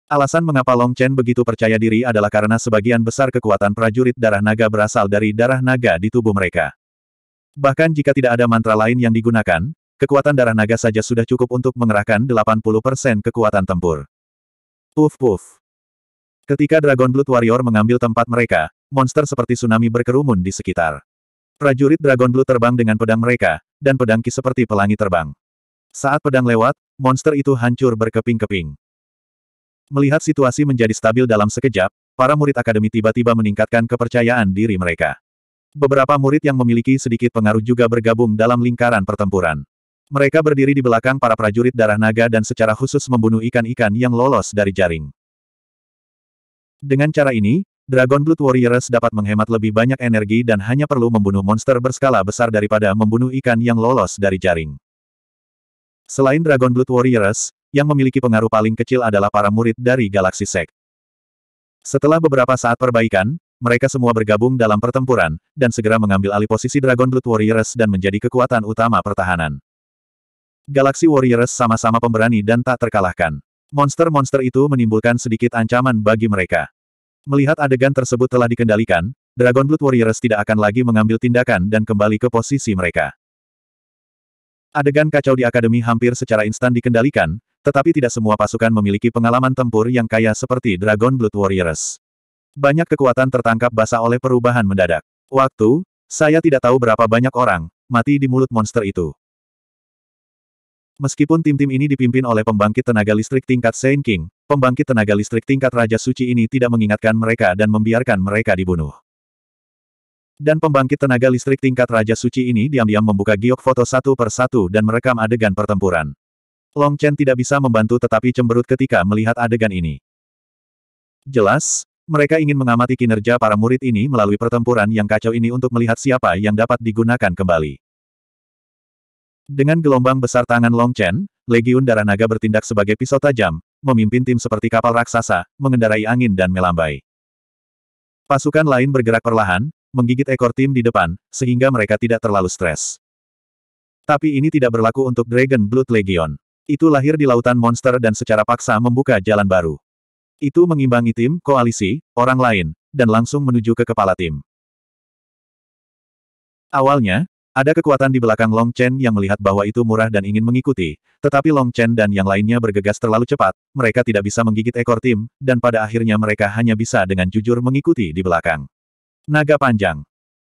Alasan mengapa Long Chen begitu percaya diri adalah karena sebagian besar kekuatan prajurit darah naga berasal dari darah naga di tubuh mereka. Bahkan jika tidak ada mantra lain yang digunakan, kekuatan darah naga saja sudah cukup untuk mengerahkan 80% kekuatan tempur. Puf-puf. Ketika Dragon Blood Warrior mengambil tempat mereka, monster seperti tsunami berkerumun di sekitar. Prajurit Dragon Blood terbang dengan pedang mereka, dan pedang ki seperti pelangi terbang. Saat pedang lewat, monster itu hancur berkeping-keping. Melihat situasi menjadi stabil dalam sekejap, para murid akademi tiba-tiba meningkatkan kepercayaan diri mereka. Beberapa murid yang memiliki sedikit pengaruh juga bergabung dalam lingkaran pertempuran. Mereka berdiri di belakang para prajurit darah naga dan secara khusus membunuh ikan-ikan yang lolos dari jaring. Dengan cara ini, Dragon Blood Warriors dapat menghemat lebih banyak energi dan hanya perlu membunuh monster berskala besar daripada membunuh ikan yang lolos dari jaring. Selain Dragon Blood Warriors, yang memiliki pengaruh paling kecil adalah para murid dari Galaxy Sect. Setelah beberapa saat perbaikan, mereka semua bergabung dalam pertempuran, dan segera mengambil alih posisi Dragon Blood Warriors dan menjadi kekuatan utama pertahanan. Galaxy Warriors sama-sama pemberani dan tak terkalahkan. Monster-monster itu menimbulkan sedikit ancaman bagi mereka. Melihat adegan tersebut telah dikendalikan, Dragon Blood Warriors tidak akan lagi mengambil tindakan dan kembali ke posisi mereka. Adegan kacau di Akademi hampir secara instan dikendalikan, tetapi tidak semua pasukan memiliki pengalaman tempur yang kaya seperti Dragon Blood Warriors. Banyak kekuatan tertangkap basah oleh perubahan mendadak. Waktu, saya tidak tahu berapa banyak orang, mati di mulut monster itu. Meskipun tim-tim ini dipimpin oleh pembangkit tenaga listrik tingkat Saint King, pembangkit tenaga listrik tingkat Raja Suci ini tidak mengingatkan mereka dan membiarkan mereka dibunuh. Dan pembangkit tenaga listrik tingkat Raja Suci ini diam-diam membuka giok foto satu per satu dan merekam adegan pertempuran. Long Chen tidak bisa membantu tetapi cemberut ketika melihat adegan ini. Jelas, mereka ingin mengamati kinerja para murid ini melalui pertempuran yang kacau ini untuk melihat siapa yang dapat digunakan kembali. Dengan gelombang besar tangan Long Chen, Legiun Darah Naga bertindak sebagai pisau tajam, memimpin tim seperti kapal raksasa, mengendarai angin dan melambai. Pasukan lain bergerak perlahan, menggigit ekor tim di depan, sehingga mereka tidak terlalu stres. Tapi ini tidak berlaku untuk Dragon Blood Legion. Itu lahir di lautan monster dan secara paksa membuka jalan baru. Itu mengimbangi tim, koalisi, orang lain, dan langsung menuju ke kepala tim. Awalnya, ada kekuatan di belakang Long Chen yang melihat bahwa itu murah dan ingin mengikuti, tetapi Long Chen dan yang lainnya bergegas terlalu cepat, mereka tidak bisa menggigit ekor tim, dan pada akhirnya mereka hanya bisa dengan jujur mengikuti di belakang. Naga panjang.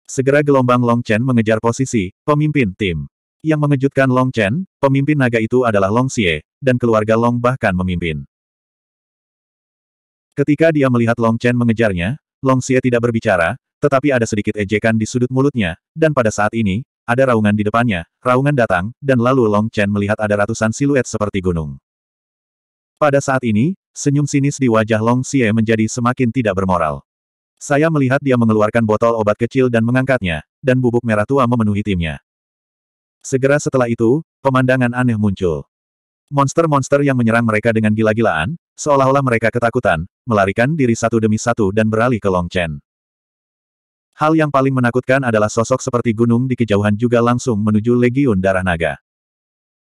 Segera gelombang Long Chen mengejar posisi, pemimpin tim. Yang mengejutkan Long Chen, pemimpin naga itu adalah Long Xie, dan keluarga Long bahkan memimpin. Ketika dia melihat Long Chen mengejarnya, Long Xie tidak berbicara, tetapi ada sedikit ejekan di sudut mulutnya, dan pada saat ini, ada raungan di depannya, raungan datang, dan lalu Long Chen melihat ada ratusan siluet seperti gunung. Pada saat ini, senyum sinis di wajah Long Xie menjadi semakin tidak bermoral. Saya melihat dia mengeluarkan botol obat kecil dan mengangkatnya, dan bubuk merah tua memenuhi timnya. Segera setelah itu, pemandangan aneh muncul. Monster-monster yang menyerang mereka dengan gila-gilaan, seolah-olah mereka ketakutan, melarikan diri satu demi satu dan beralih ke Long Chen. Hal yang paling menakutkan adalah sosok seperti gunung di kejauhan juga langsung menuju Legiun Darah Naga.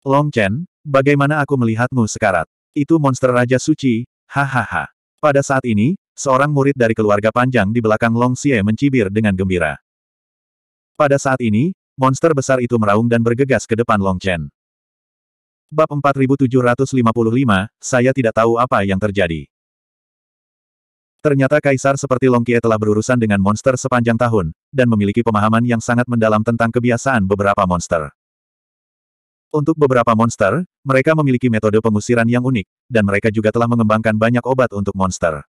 Long Chen, bagaimana aku melihatmu sekarat? Itu monster Raja Suci, hahaha. Pada saat ini, seorang murid dari keluarga panjang di belakang Long Xie mencibir dengan gembira. Pada saat ini, monster besar itu meraung dan bergegas ke depan Long Chen. Bab 4755, saya tidak tahu apa yang terjadi. Ternyata kaisar seperti Longkie telah berurusan dengan monster sepanjang tahun, dan memiliki pemahaman yang sangat mendalam tentang kebiasaan beberapa monster. Untuk beberapa monster, mereka memiliki metode pengusiran yang unik, dan mereka juga telah mengembangkan banyak obat untuk monster.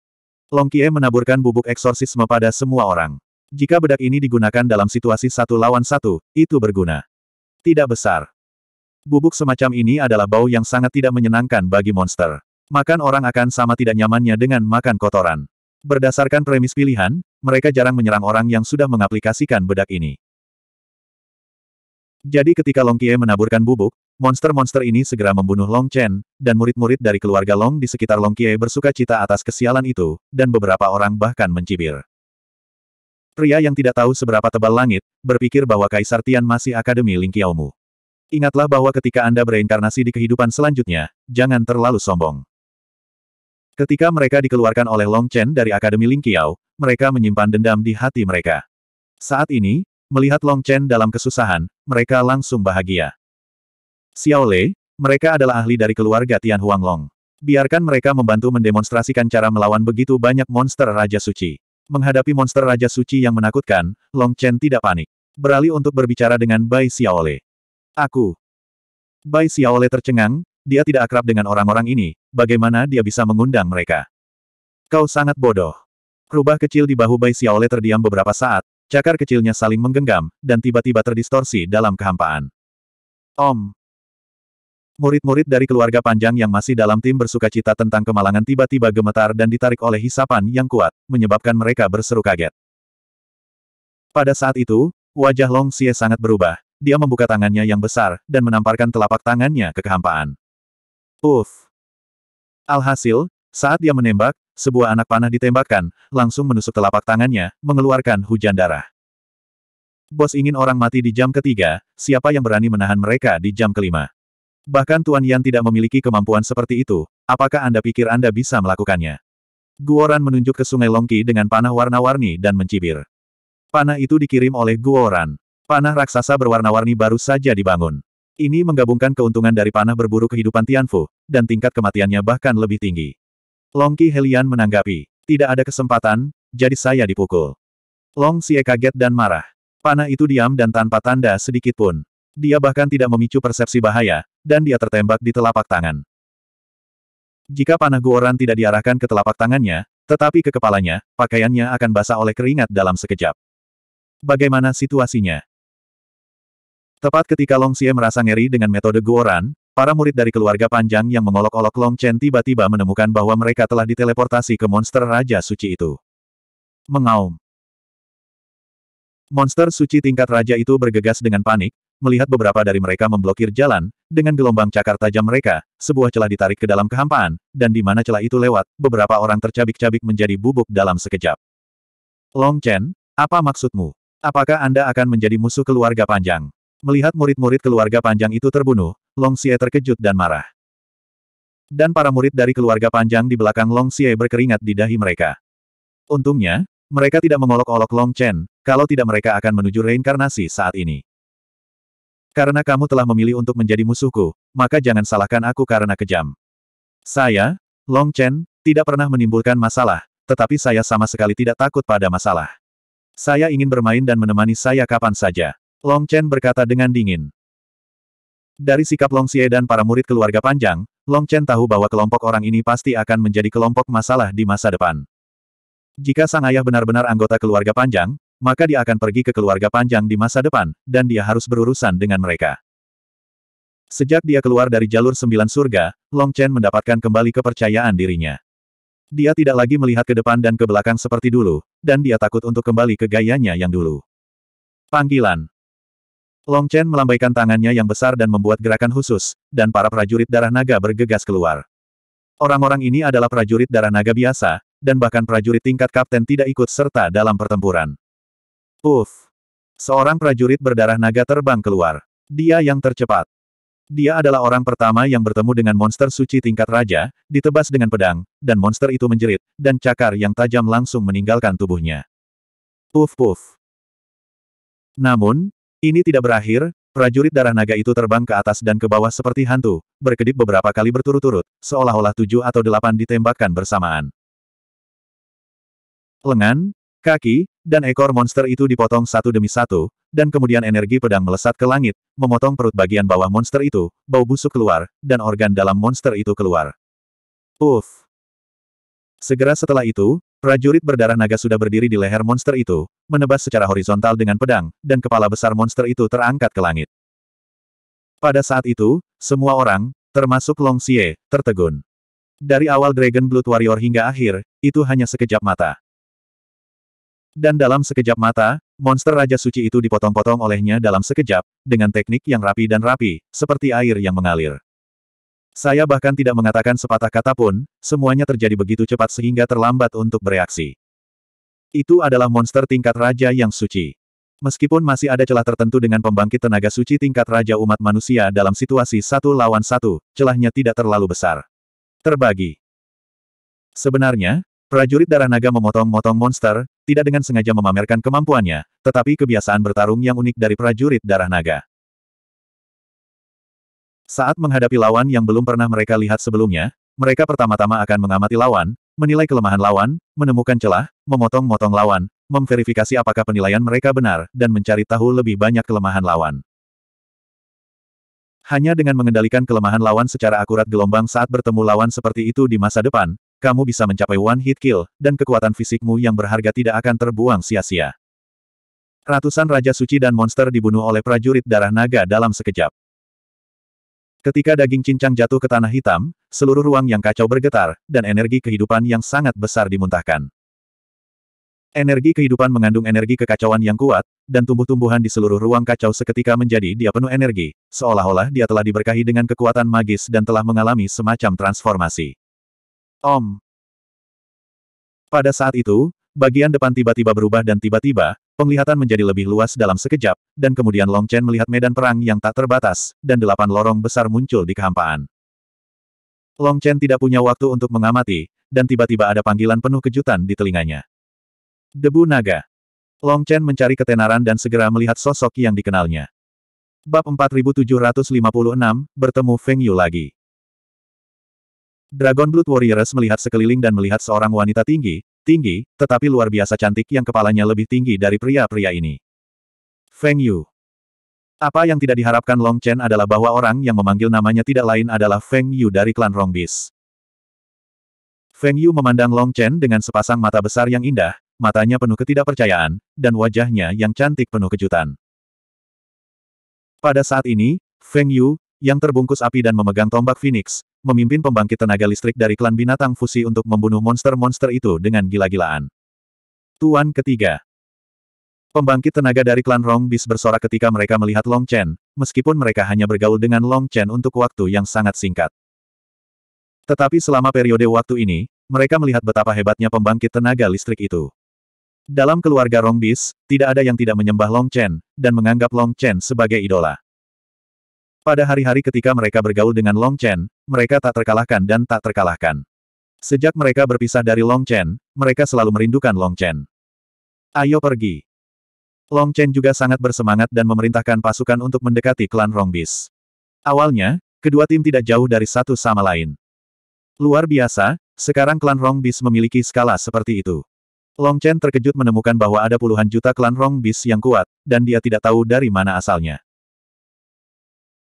Longkie menaburkan bubuk eksorsisme pada semua orang. Jika bedak ini digunakan dalam situasi satu lawan satu, itu berguna. Tidak besar. Bubuk semacam ini adalah bau yang sangat tidak menyenangkan bagi monster. Makan orang akan sama tidak nyamannya dengan makan kotoran. Berdasarkan premis pilihan, mereka jarang menyerang orang yang sudah mengaplikasikan bedak ini. Jadi ketika Long Qie menaburkan bubuk, monster-monster ini segera membunuh Long Chen, dan murid-murid dari keluarga Long di sekitar Long Qie bersuka cita atas kesialan itu, dan beberapa orang bahkan mencibir. Pria yang tidak tahu seberapa tebal langit, berpikir bahwa Kaisar Tian masih Akademi Ling Qiaomu. Ingatlah bahwa ketika Anda bereinkarnasi di kehidupan selanjutnya, jangan terlalu sombong. Ketika mereka dikeluarkan oleh Long Chen dari Akademi Ling Qiao, mereka menyimpan dendam di hati mereka. Saat ini, melihat Long Chen dalam kesusahan, mereka langsung bahagia. Xiao Lei, mereka adalah ahli dari keluarga Tian Huang Long. Biarkan mereka membantu mendemonstrasikan cara melawan begitu banyak monster Raja Suci. Menghadapi monster Raja Suci yang menakutkan, Long Chen tidak panik. Beralih untuk berbicara dengan Bai Xiaole. Aku. Bai Xiaole tercengang, dia tidak akrab dengan orang-orang ini, bagaimana dia bisa mengundang mereka? Kau sangat bodoh. Rubah kecil di bahu Bai Xiaole terdiam beberapa saat, cakar kecilnya saling menggenggam, dan tiba-tiba terdistorsi dalam kehampaan. Om. Murid-murid dari keluarga panjang yang masih dalam tim bersuka cita tentang kemalangan tiba-tiba gemetar dan ditarik oleh hisapan yang kuat, menyebabkan mereka berseru kaget. Pada saat itu, wajah Long Xie sangat berubah, dia membuka tangannya yang besar, dan menamparkan telapak tangannya ke kehampaan. Uff. Alhasil, saat dia menembak, sebuah anak panah ditembakkan, langsung menusuk telapak tangannya, mengeluarkan hujan darah. Bos ingin orang mati di jam ketiga, siapa yang berani menahan mereka di jam kelima? Bahkan Tuan Yan tidak memiliki kemampuan seperti itu, apakah Anda pikir Anda bisa melakukannya? Guoran menunjuk ke sungai Longki dengan panah warna-warni dan mencibir. Panah itu dikirim oleh Guoran. Panah raksasa berwarna-warni baru saja dibangun. Ini menggabungkan keuntungan dari panah berburu kehidupan Tianfu, dan tingkat kematiannya bahkan lebih tinggi. Longki Helian menanggapi, tidak ada kesempatan, jadi saya dipukul. Long Xie kaget dan marah. Panah itu diam dan tanpa tanda sedikit pun. Dia bahkan tidak memicu persepsi bahaya, dan dia tertembak di telapak tangan. Jika panah Guoran tidak diarahkan ke telapak tangannya, tetapi ke kepalanya, pakaiannya akan basah oleh keringat dalam sekejap. Bagaimana situasinya? Tepat ketika Long Xie merasa ngeri dengan metode Guoran, para murid dari keluarga panjang yang mengolok-olok Long Chen tiba-tiba menemukan bahwa mereka telah diteleportasi ke monster Raja Suci itu. Mengaum. Monster suci tingkat raja itu bergegas dengan panik, melihat beberapa dari mereka memblokir jalan, dengan gelombang cakar tajam mereka, sebuah celah ditarik ke dalam kehampaan, dan di mana celah itu lewat, beberapa orang tercabik-cabik menjadi bubuk dalam sekejap. Long Chen, apa maksudmu? Apakah Anda akan menjadi musuh keluarga panjang? Melihat murid-murid keluarga panjang itu terbunuh, Long Xie terkejut dan marah. Dan para murid dari keluarga panjang di belakang Long Xie berkeringat di dahi mereka. Untungnya, mereka tidak mengolok-olok Long Chen, kalau tidak mereka akan menuju reinkarnasi saat ini. Karena kamu telah memilih untuk menjadi musuhku, maka jangan salahkan aku karena kejam. Saya, Long Chen, tidak pernah menimbulkan masalah, tetapi saya sama sekali tidak takut pada masalah. Saya ingin bermain dan menemani saya kapan saja. Long Chen berkata dengan dingin. Dari sikap Long Xie dan para murid keluarga panjang, Long Chen tahu bahwa kelompok orang ini pasti akan menjadi kelompok masalah di masa depan. Jika sang ayah benar-benar anggota keluarga panjang, maka dia akan pergi ke keluarga panjang di masa depan, dan dia harus berurusan dengan mereka. Sejak dia keluar dari jalur sembilan surga, Long Chen mendapatkan kembali kepercayaan dirinya. Dia tidak lagi melihat ke depan dan ke belakang seperti dulu, dan dia takut untuk kembali ke gayanya yang dulu. Panggilan Long Chen melambaikan tangannya yang besar dan membuat gerakan khusus, dan para prajurit darah naga bergegas keluar. Orang-orang ini adalah prajurit darah naga biasa, dan bahkan prajurit tingkat kapten tidak ikut serta dalam pertempuran. Uff! Seorang prajurit berdarah naga terbang keluar. Dia yang tercepat. Dia adalah orang pertama yang bertemu dengan monster suci tingkat raja, ditebas dengan pedang, dan monster itu menjerit, dan cakar yang tajam langsung meninggalkan tubuhnya. Puf puf. Namun, ini tidak berakhir, prajurit darah naga itu terbang ke atas dan ke bawah seperti hantu, berkedip beberapa kali berturut-turut, seolah-olah tujuh atau delapan ditembakkan bersamaan. Lengan, kaki, dan ekor monster itu dipotong satu demi satu, dan kemudian energi pedang melesat ke langit, memotong perut bagian bawah monster itu, bau busuk keluar, dan organ dalam monster itu keluar. Uff! Segera setelah itu, Prajurit berdarah naga sudah berdiri di leher monster itu, menebas secara horizontal dengan pedang, dan kepala besar monster itu terangkat ke langit. Pada saat itu, semua orang, termasuk Long Xie, tertegun. Dari awal Dragon Blood Warrior hingga akhir, itu hanya sekejap mata. Dan dalam sekejap mata, monster Raja Suci itu dipotong-potong olehnya dalam sekejap, dengan teknik yang rapi dan rapi, seperti air yang mengalir. Saya bahkan tidak mengatakan sepatah kata pun, semuanya terjadi begitu cepat sehingga terlambat untuk bereaksi. Itu adalah monster tingkat raja yang suci. Meskipun masih ada celah tertentu dengan pembangkit tenaga suci tingkat raja umat manusia dalam situasi satu lawan satu, celahnya tidak terlalu besar. Terbagi. Sebenarnya, prajurit darah naga memotong-motong monster, tidak dengan sengaja memamerkan kemampuannya, tetapi kebiasaan bertarung yang unik dari prajurit darah naga. Saat menghadapi lawan yang belum pernah mereka lihat sebelumnya, mereka pertama-tama akan mengamati lawan, menilai kelemahan lawan, menemukan celah, memotong-motong lawan, memverifikasi apakah penilaian mereka benar, dan mencari tahu lebih banyak kelemahan lawan. Hanya dengan mengendalikan kelemahan lawan secara akurat gelombang saat bertemu lawan seperti itu di masa depan, kamu bisa mencapai one hit kill, dan kekuatan fisikmu yang berharga tidak akan terbuang sia-sia. Ratusan Raja Suci dan monster dibunuh oleh prajurit darah naga dalam sekejap. Ketika daging cincang jatuh ke tanah hitam, seluruh ruang yang kacau bergetar, dan energi kehidupan yang sangat besar dimuntahkan. Energi kehidupan mengandung energi kekacauan yang kuat, dan tumbuh-tumbuhan di seluruh ruang kacau seketika menjadi dia penuh energi, seolah-olah dia telah diberkahi dengan kekuatan magis dan telah mengalami semacam transformasi. Om. Pada saat itu, bagian depan tiba-tiba berubah dan tiba-tiba, penglihatan menjadi lebih luas dalam sekejap, dan kemudian Long Chen melihat medan perang yang tak terbatas, dan delapan lorong besar muncul di kehampaan. Long Chen tidak punya waktu untuk mengamati, dan tiba-tiba ada panggilan penuh kejutan di telinganya. Debu Naga. Long Chen mencari ketenaran dan segera melihat sosok yang dikenalnya. Bab 4756, bertemu Feng Yu lagi. Dragon Blood Warriors melihat sekeliling dan melihat seorang wanita tinggi, Tinggi, tetapi luar biasa cantik yang kepalanya lebih tinggi dari pria-pria ini. Feng Yu. Apa yang tidak diharapkan Long Chen adalah bahwa orang yang memanggil namanya tidak lain adalah Feng Yu dari klan Rongbis. Feng Yu memandang Long Chen dengan sepasang mata besar yang indah, matanya penuh ketidakpercayaan, dan wajahnya yang cantik penuh kejutan. Pada saat ini, Feng Yu, yang terbungkus api dan memegang tombak Phoenix, memimpin pembangkit tenaga listrik dari klan binatang fusi untuk membunuh monster-monster itu dengan gila-gilaan. Tuan ketiga. Pembangkit tenaga dari klan Rong Bis bersorak ketika mereka melihat Long Chen, meskipun mereka hanya bergaul dengan Long Chen untuk waktu yang sangat singkat. Tetapi selama periode waktu ini, mereka melihat betapa hebatnya pembangkit tenaga listrik itu. Dalam keluarga Rongbis, tidak ada yang tidak menyembah Long Chen, dan menganggap Long Chen sebagai idola. Pada hari-hari ketika mereka bergaul dengan Long Chen, mereka tak terkalahkan dan tak terkalahkan. Sejak mereka berpisah dari Long Chen, mereka selalu merindukan Long Chen. Ayo pergi. Long Chen juga sangat bersemangat dan memerintahkan pasukan untuk mendekati klan Rongbis. Awalnya, kedua tim tidak jauh dari satu sama lain. Luar biasa, sekarang klan Rongbis memiliki skala seperti itu. Long Chen terkejut menemukan bahwa ada puluhan juta klan Rongbis yang kuat, dan dia tidak tahu dari mana asalnya.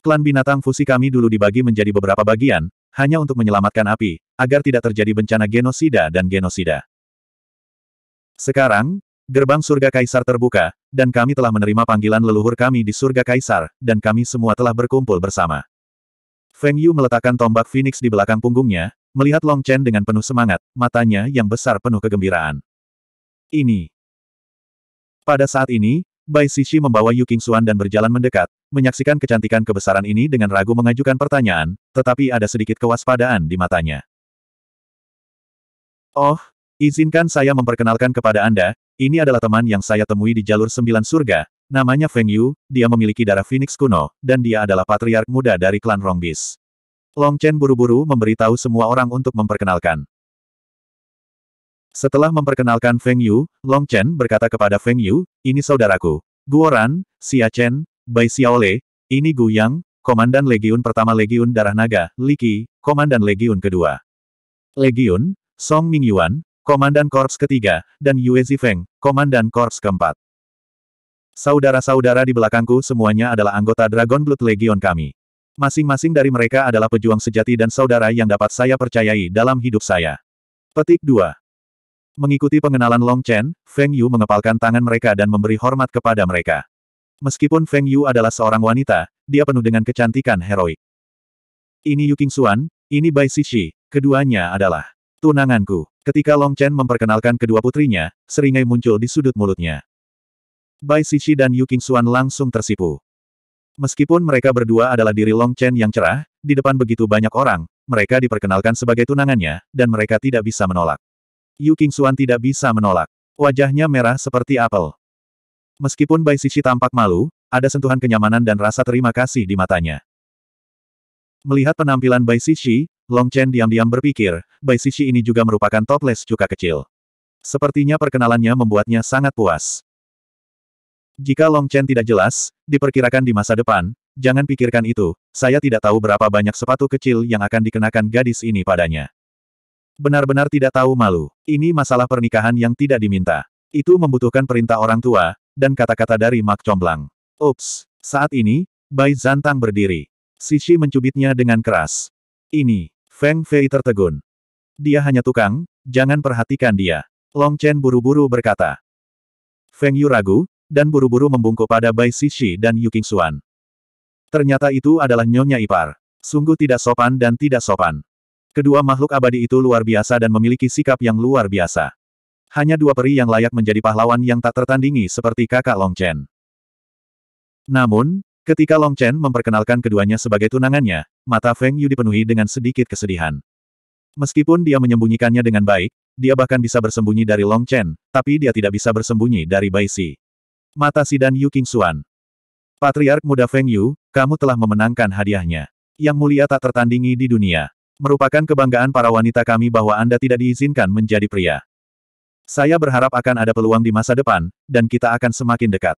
Klan binatang fusi kami dulu dibagi menjadi beberapa bagian, hanya untuk menyelamatkan api, agar tidak terjadi bencana genosida dan genosida. Sekarang, gerbang surga kaisar terbuka, dan kami telah menerima panggilan leluhur kami di surga kaisar, dan kami semua telah berkumpul bersama. Feng Yu meletakkan tombak Phoenix di belakang punggungnya, melihat Long Chen dengan penuh semangat, matanya yang besar penuh kegembiraan. Ini. Pada saat ini, Bai Sishi membawa Yu Xuan dan berjalan mendekat, menyaksikan kecantikan kebesaran ini dengan ragu mengajukan pertanyaan, tetapi ada sedikit kewaspadaan di matanya. Oh, izinkan saya memperkenalkan kepada Anda, ini adalah teman yang saya temui di jalur sembilan surga, namanya Feng Yu, dia memiliki darah Phoenix kuno, dan dia adalah patriark muda dari klan Rongbis. Long Chen buru-buru memberitahu semua orang untuk memperkenalkan. Setelah memperkenalkan Feng Yu, Long Chen berkata kepada Feng Yu, ini saudaraku, Guoran, Xia Chen, Bai Xiaole, ini Gu Yang, Komandan Legiun Pertama Legiun Darah Naga, Li Qi, Komandan Legiun Kedua. Legiun, Song Mingyuan, Komandan Korps Ketiga, dan Yue Zifeng, Komandan Korps Keempat. Saudara-saudara di belakangku semuanya adalah anggota Dragon Blood Legion kami. Masing-masing dari mereka adalah pejuang sejati dan saudara yang dapat saya percayai dalam hidup saya. Petik 2. Mengikuti pengenalan Long Chen, Feng Yu mengepalkan tangan mereka dan memberi hormat kepada mereka. Meskipun Feng Yu adalah seorang wanita, dia penuh dengan kecantikan heroik. Ini Yu Qingxuan, ini Bai Shishi, keduanya adalah tunanganku. Ketika Long Chen memperkenalkan kedua putrinya, seringai muncul di sudut mulutnya. Bai Shishi dan Yu Qingxuan langsung tersipu. Meskipun mereka berdua adalah diri Long Chen yang cerah, di depan begitu banyak orang, mereka diperkenalkan sebagai tunangannya, dan mereka tidak bisa menolak. Yu Qingxuan tidak bisa menolak. Wajahnya merah seperti apel. Meskipun Bai Sisi tampak malu, ada sentuhan kenyamanan dan rasa terima kasih di matanya. Melihat penampilan Bai Sisi, Long Chen diam-diam berpikir, Bai Sisi ini juga merupakan toples cuka kecil. Sepertinya perkenalannya membuatnya sangat puas. Jika Long Chen tidak jelas, diperkirakan di masa depan, jangan pikirkan itu, saya tidak tahu berapa banyak sepatu kecil yang akan dikenakan gadis ini padanya. Benar-benar tidak tahu malu. Ini masalah pernikahan yang tidak diminta. Itu membutuhkan perintah orang tua, dan kata-kata dari Mak Comblang. Ups! Saat ini, Bai Zantang berdiri. Sisi mencubitnya dengan keras. Ini, Feng Fei tertegun. Dia hanya tukang, jangan perhatikan dia. Long Chen buru-buru berkata. Feng Yu ragu, dan buru-buru membungkuk pada Bai Sisi dan Yu Xuan. Ternyata itu adalah nyonya ipar. Sungguh tidak sopan dan tidak sopan. Kedua makhluk abadi itu luar biasa dan memiliki sikap yang luar biasa hanya dua peri yang layak menjadi pahlawan yang tak tertandingi seperti kakak Long Chen. Namun, ketika Long Chen memperkenalkan keduanya sebagai tunangannya, mata Feng Yu dipenuhi dengan sedikit kesedihan. Meskipun dia menyembunyikannya dengan baik, dia bahkan bisa bersembunyi dari Long Chen, tapi dia tidak bisa bersembunyi dari Bai Si. Mata Sidan Yu King Xuan. Patriark muda Feng Yu, kamu telah memenangkan hadiahnya. Yang mulia tak tertandingi di dunia. Merupakan kebanggaan para wanita kami bahwa Anda tidak diizinkan menjadi pria. Saya berharap akan ada peluang di masa depan, dan kita akan semakin dekat.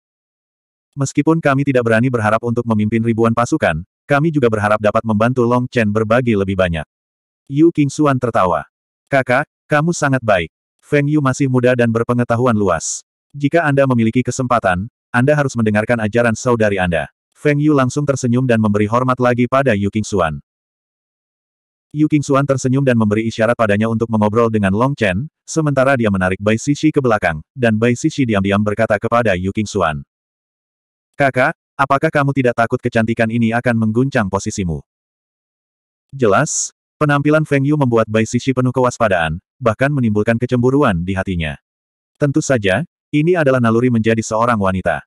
Meskipun kami tidak berani berharap untuk memimpin ribuan pasukan, kami juga berharap dapat membantu Long Chen berbagi lebih banyak. Yu King Xuan tertawa. Kakak, kamu sangat baik. Feng Yu masih muda dan berpengetahuan luas. Jika Anda memiliki kesempatan, Anda harus mendengarkan ajaran saudari Anda. Feng Yu langsung tersenyum dan memberi hormat lagi pada Yu King Xuan. Yu King Xuan tersenyum dan memberi isyarat padanya untuk mengobrol dengan Long Chen, sementara dia menarik Bai Sisi ke belakang, dan Bai Sisi diam-diam berkata kepada Yu King Xuan, Kakak, apakah kamu tidak takut kecantikan ini akan mengguncang posisimu? Jelas, penampilan Feng Yu membuat Bai Sisi penuh kewaspadaan, bahkan menimbulkan kecemburuan di hatinya. Tentu saja, ini adalah naluri menjadi seorang wanita.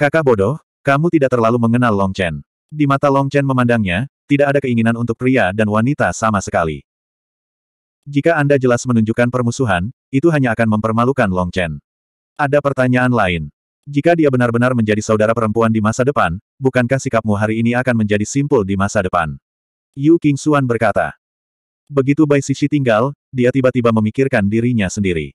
Kakak bodoh, kamu tidak terlalu mengenal Long Chen. Di mata Long Chen memandangnya, tidak ada keinginan untuk pria dan wanita sama sekali. Jika Anda jelas menunjukkan permusuhan, itu hanya akan mempermalukan Long Chen. Ada pertanyaan lain. Jika dia benar-benar menjadi saudara perempuan di masa depan, bukankah sikapmu hari ini akan menjadi simpul di masa depan? Yu King Xuan berkata. Begitu Bai Sisi tinggal, dia tiba-tiba memikirkan dirinya sendiri.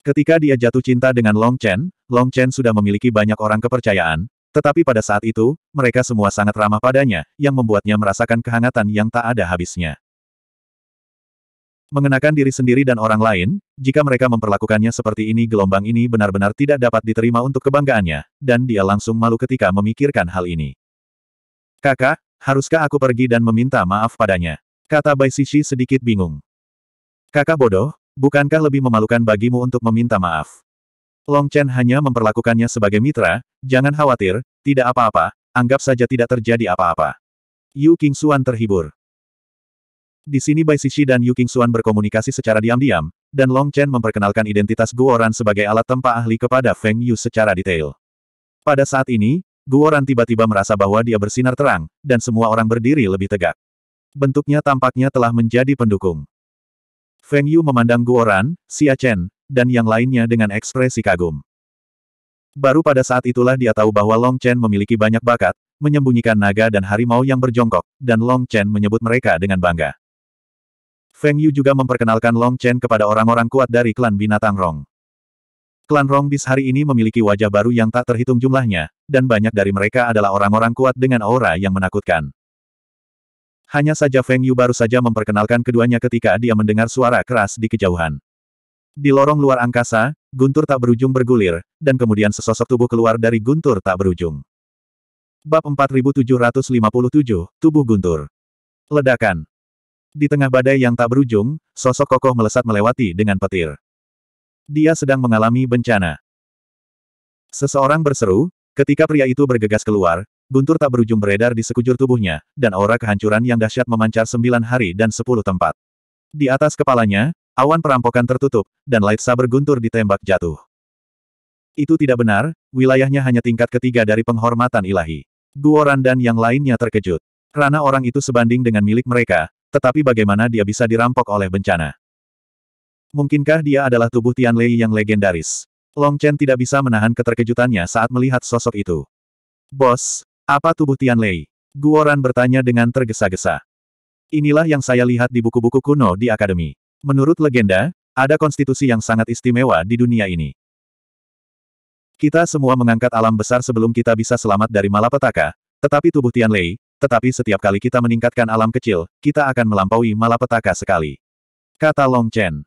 Ketika dia jatuh cinta dengan Long Chen, Long Chen sudah memiliki banyak orang kepercayaan, tetapi pada saat itu, mereka semua sangat ramah padanya, yang membuatnya merasakan kehangatan yang tak ada habisnya. Mengenakan diri sendiri dan orang lain, jika mereka memperlakukannya seperti ini gelombang ini benar-benar tidak dapat diterima untuk kebanggaannya, dan dia langsung malu ketika memikirkan hal ini. Kakak, haruskah aku pergi dan meminta maaf padanya? Kata Bai Sishi sedikit bingung. Kakak bodoh, bukankah lebih memalukan bagimu untuk meminta maaf? Long Chen hanya memperlakukannya sebagai mitra, jangan khawatir, tidak apa-apa, anggap saja tidak terjadi apa-apa. Yu King Xuan terhibur. Di sini Bai Sishi dan Yu Xuan berkomunikasi secara diam-diam, dan Long Chen memperkenalkan identitas Guoran sebagai alat tempa ahli kepada Feng Yu secara detail. Pada saat ini, Guoran tiba-tiba merasa bahwa dia bersinar terang, dan semua orang berdiri lebih tegak. Bentuknya tampaknya telah menjadi pendukung. Feng Yu memandang Guoran, Xia Chen, dan yang lainnya dengan ekspresi kagum. Baru pada saat itulah dia tahu bahwa Long Chen memiliki banyak bakat, menyembunyikan naga dan harimau yang berjongkok, dan Long Chen menyebut mereka dengan bangga. Feng Yu juga memperkenalkan Long Chen kepada orang-orang kuat dari klan binatang Rong. Klan Rong bis hari ini memiliki wajah baru yang tak terhitung jumlahnya, dan banyak dari mereka adalah orang-orang kuat dengan aura yang menakutkan. Hanya saja Feng Yu baru saja memperkenalkan keduanya ketika dia mendengar suara keras di kejauhan. Di lorong luar angkasa, guntur tak berujung bergulir, dan kemudian sesosok tubuh keluar dari guntur tak berujung. Bab 4757, Tubuh Guntur. Ledakan. Di tengah badai yang tak berujung, sosok kokoh melesat melewati dengan petir. Dia sedang mengalami bencana. Seseorang berseru, ketika pria itu bergegas keluar, guntur tak berujung beredar di sekujur tubuhnya, dan aura kehancuran yang dahsyat memancar sembilan hari dan sepuluh tempat. Di atas kepalanya, awan perampokan tertutup, dan lightsaber guntur ditembak jatuh. Itu tidak benar, wilayahnya hanya tingkat ketiga dari penghormatan ilahi. Guoran dan yang lainnya terkejut. Rana orang itu sebanding dengan milik mereka, tetapi bagaimana dia bisa dirampok oleh bencana? Mungkinkah dia adalah tubuh Tian Lei yang legendaris? Long Chen tidak bisa menahan keterkejutannya saat melihat sosok itu. Bos, apa tubuh Tian Lei? Guoran bertanya dengan tergesa-gesa. Inilah yang saya lihat di buku-buku kuno di Akademi. Menurut legenda, ada konstitusi yang sangat istimewa di dunia ini. Kita semua mengangkat alam besar sebelum kita bisa selamat dari malapetaka, tetapi tubuh Tian Lei, tetapi setiap kali kita meningkatkan alam kecil, kita akan melampaui malapetaka sekali. Kata Long Chen.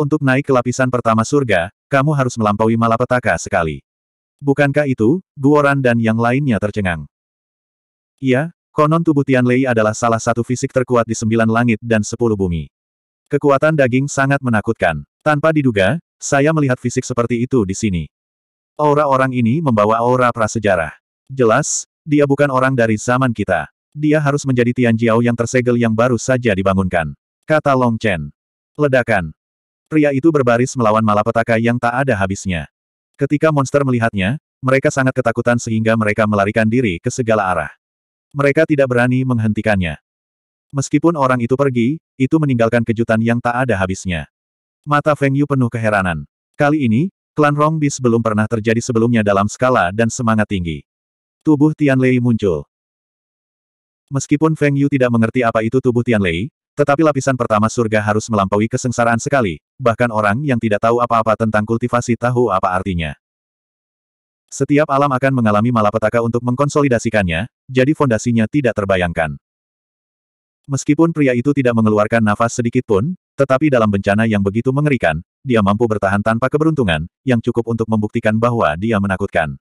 Untuk naik ke lapisan pertama surga, kamu harus melampaui malapetaka sekali. Bukankah itu, Guoran dan yang lainnya tercengang. Iya, konon tubuh Tian Lei adalah salah satu fisik terkuat di sembilan langit dan sepuluh bumi. Kekuatan daging sangat menakutkan. Tanpa diduga, saya melihat fisik seperti itu di sini. Aura orang ini membawa aura prasejarah. Jelas, dia bukan orang dari zaman kita. Dia harus menjadi Tianjiao yang tersegel yang baru saja dibangunkan. Kata Long Chen. Ledakan. Pria itu berbaris melawan malapetaka yang tak ada habisnya. Ketika monster melihatnya, mereka sangat ketakutan sehingga mereka melarikan diri ke segala arah. Mereka tidak berani menghentikannya. Meskipun orang itu pergi, itu meninggalkan kejutan yang tak ada habisnya. Mata Feng Yu penuh keheranan. Kali ini, klan Rongbis belum pernah terjadi sebelumnya dalam skala dan semangat tinggi. Tubuh Tian Lei muncul. Meskipun Feng Yu tidak mengerti apa itu tubuh Tian Lei, tetapi lapisan pertama surga harus melampaui kesengsaraan sekali, bahkan orang yang tidak tahu apa-apa tentang kultivasi tahu apa artinya. Setiap alam akan mengalami malapetaka untuk mengkonsolidasikannya, jadi fondasinya tidak terbayangkan. Meskipun pria itu tidak mengeluarkan nafas sedikit pun, tetapi dalam bencana yang begitu mengerikan, dia mampu bertahan tanpa keberuntungan, yang cukup untuk membuktikan bahwa dia menakutkan.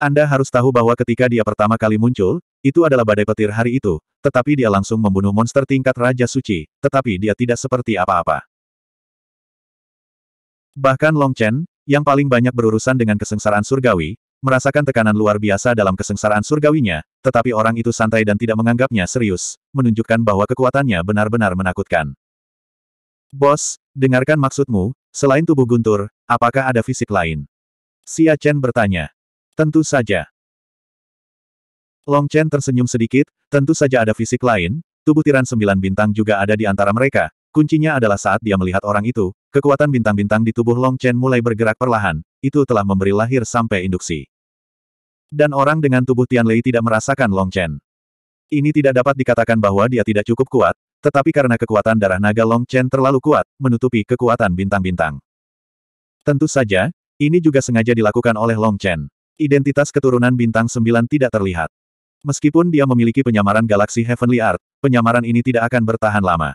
Anda harus tahu bahwa ketika dia pertama kali muncul, itu adalah badai petir hari itu, tetapi dia langsung membunuh monster tingkat Raja Suci, tetapi dia tidak seperti apa-apa. Bahkan Long Chen, yang paling banyak berurusan dengan kesengsaraan surgawi, merasakan tekanan luar biasa dalam kesengsaraan surgawinya, tetapi orang itu santai dan tidak menganggapnya serius, menunjukkan bahwa kekuatannya benar-benar menakutkan. Bos, dengarkan maksudmu, selain tubuh guntur, apakah ada fisik lain? Xia Chen bertanya. Tentu saja. Long Chen tersenyum sedikit, tentu saja ada fisik lain, tubuh tiran sembilan bintang juga ada di antara mereka, kuncinya adalah saat dia melihat orang itu, kekuatan bintang-bintang di tubuh Long Chen mulai bergerak perlahan, itu telah memberi lahir sampai induksi. Dan orang dengan tubuh Tian Lei tidak merasakan Long Chen. Ini tidak dapat dikatakan bahwa dia tidak cukup kuat, tetapi karena kekuatan darah naga Long Chen terlalu kuat, menutupi kekuatan bintang-bintang. Tentu saja, ini juga sengaja dilakukan oleh Long Chen. Identitas keturunan bintang sembilan tidak terlihat. Meskipun dia memiliki penyamaran galaksi Heavenly Art, penyamaran ini tidak akan bertahan lama.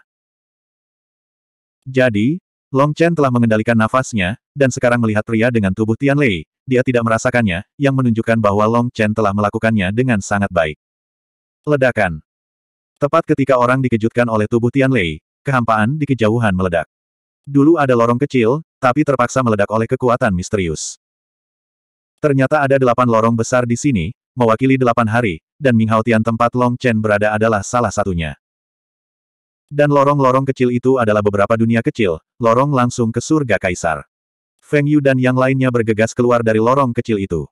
Jadi, Long Chen telah mengendalikan nafasnya, dan sekarang melihat pria dengan tubuh Tian Lei, dia tidak merasakannya, yang menunjukkan bahwa Long Chen telah melakukannya dengan sangat baik. Ledakan. Tepat ketika orang dikejutkan oleh tubuh Tian Lei, kehampaan di kejauhan meledak. Dulu ada lorong kecil, tapi terpaksa meledak oleh kekuatan misterius. Ternyata ada delapan lorong besar di sini, mewakili delapan hari, dan Ming Minghaotian tempat Long Chen berada adalah salah satunya. Dan lorong-lorong kecil itu adalah beberapa dunia kecil, lorong langsung ke surga kaisar. Feng Yu dan yang lainnya bergegas keluar dari lorong kecil itu.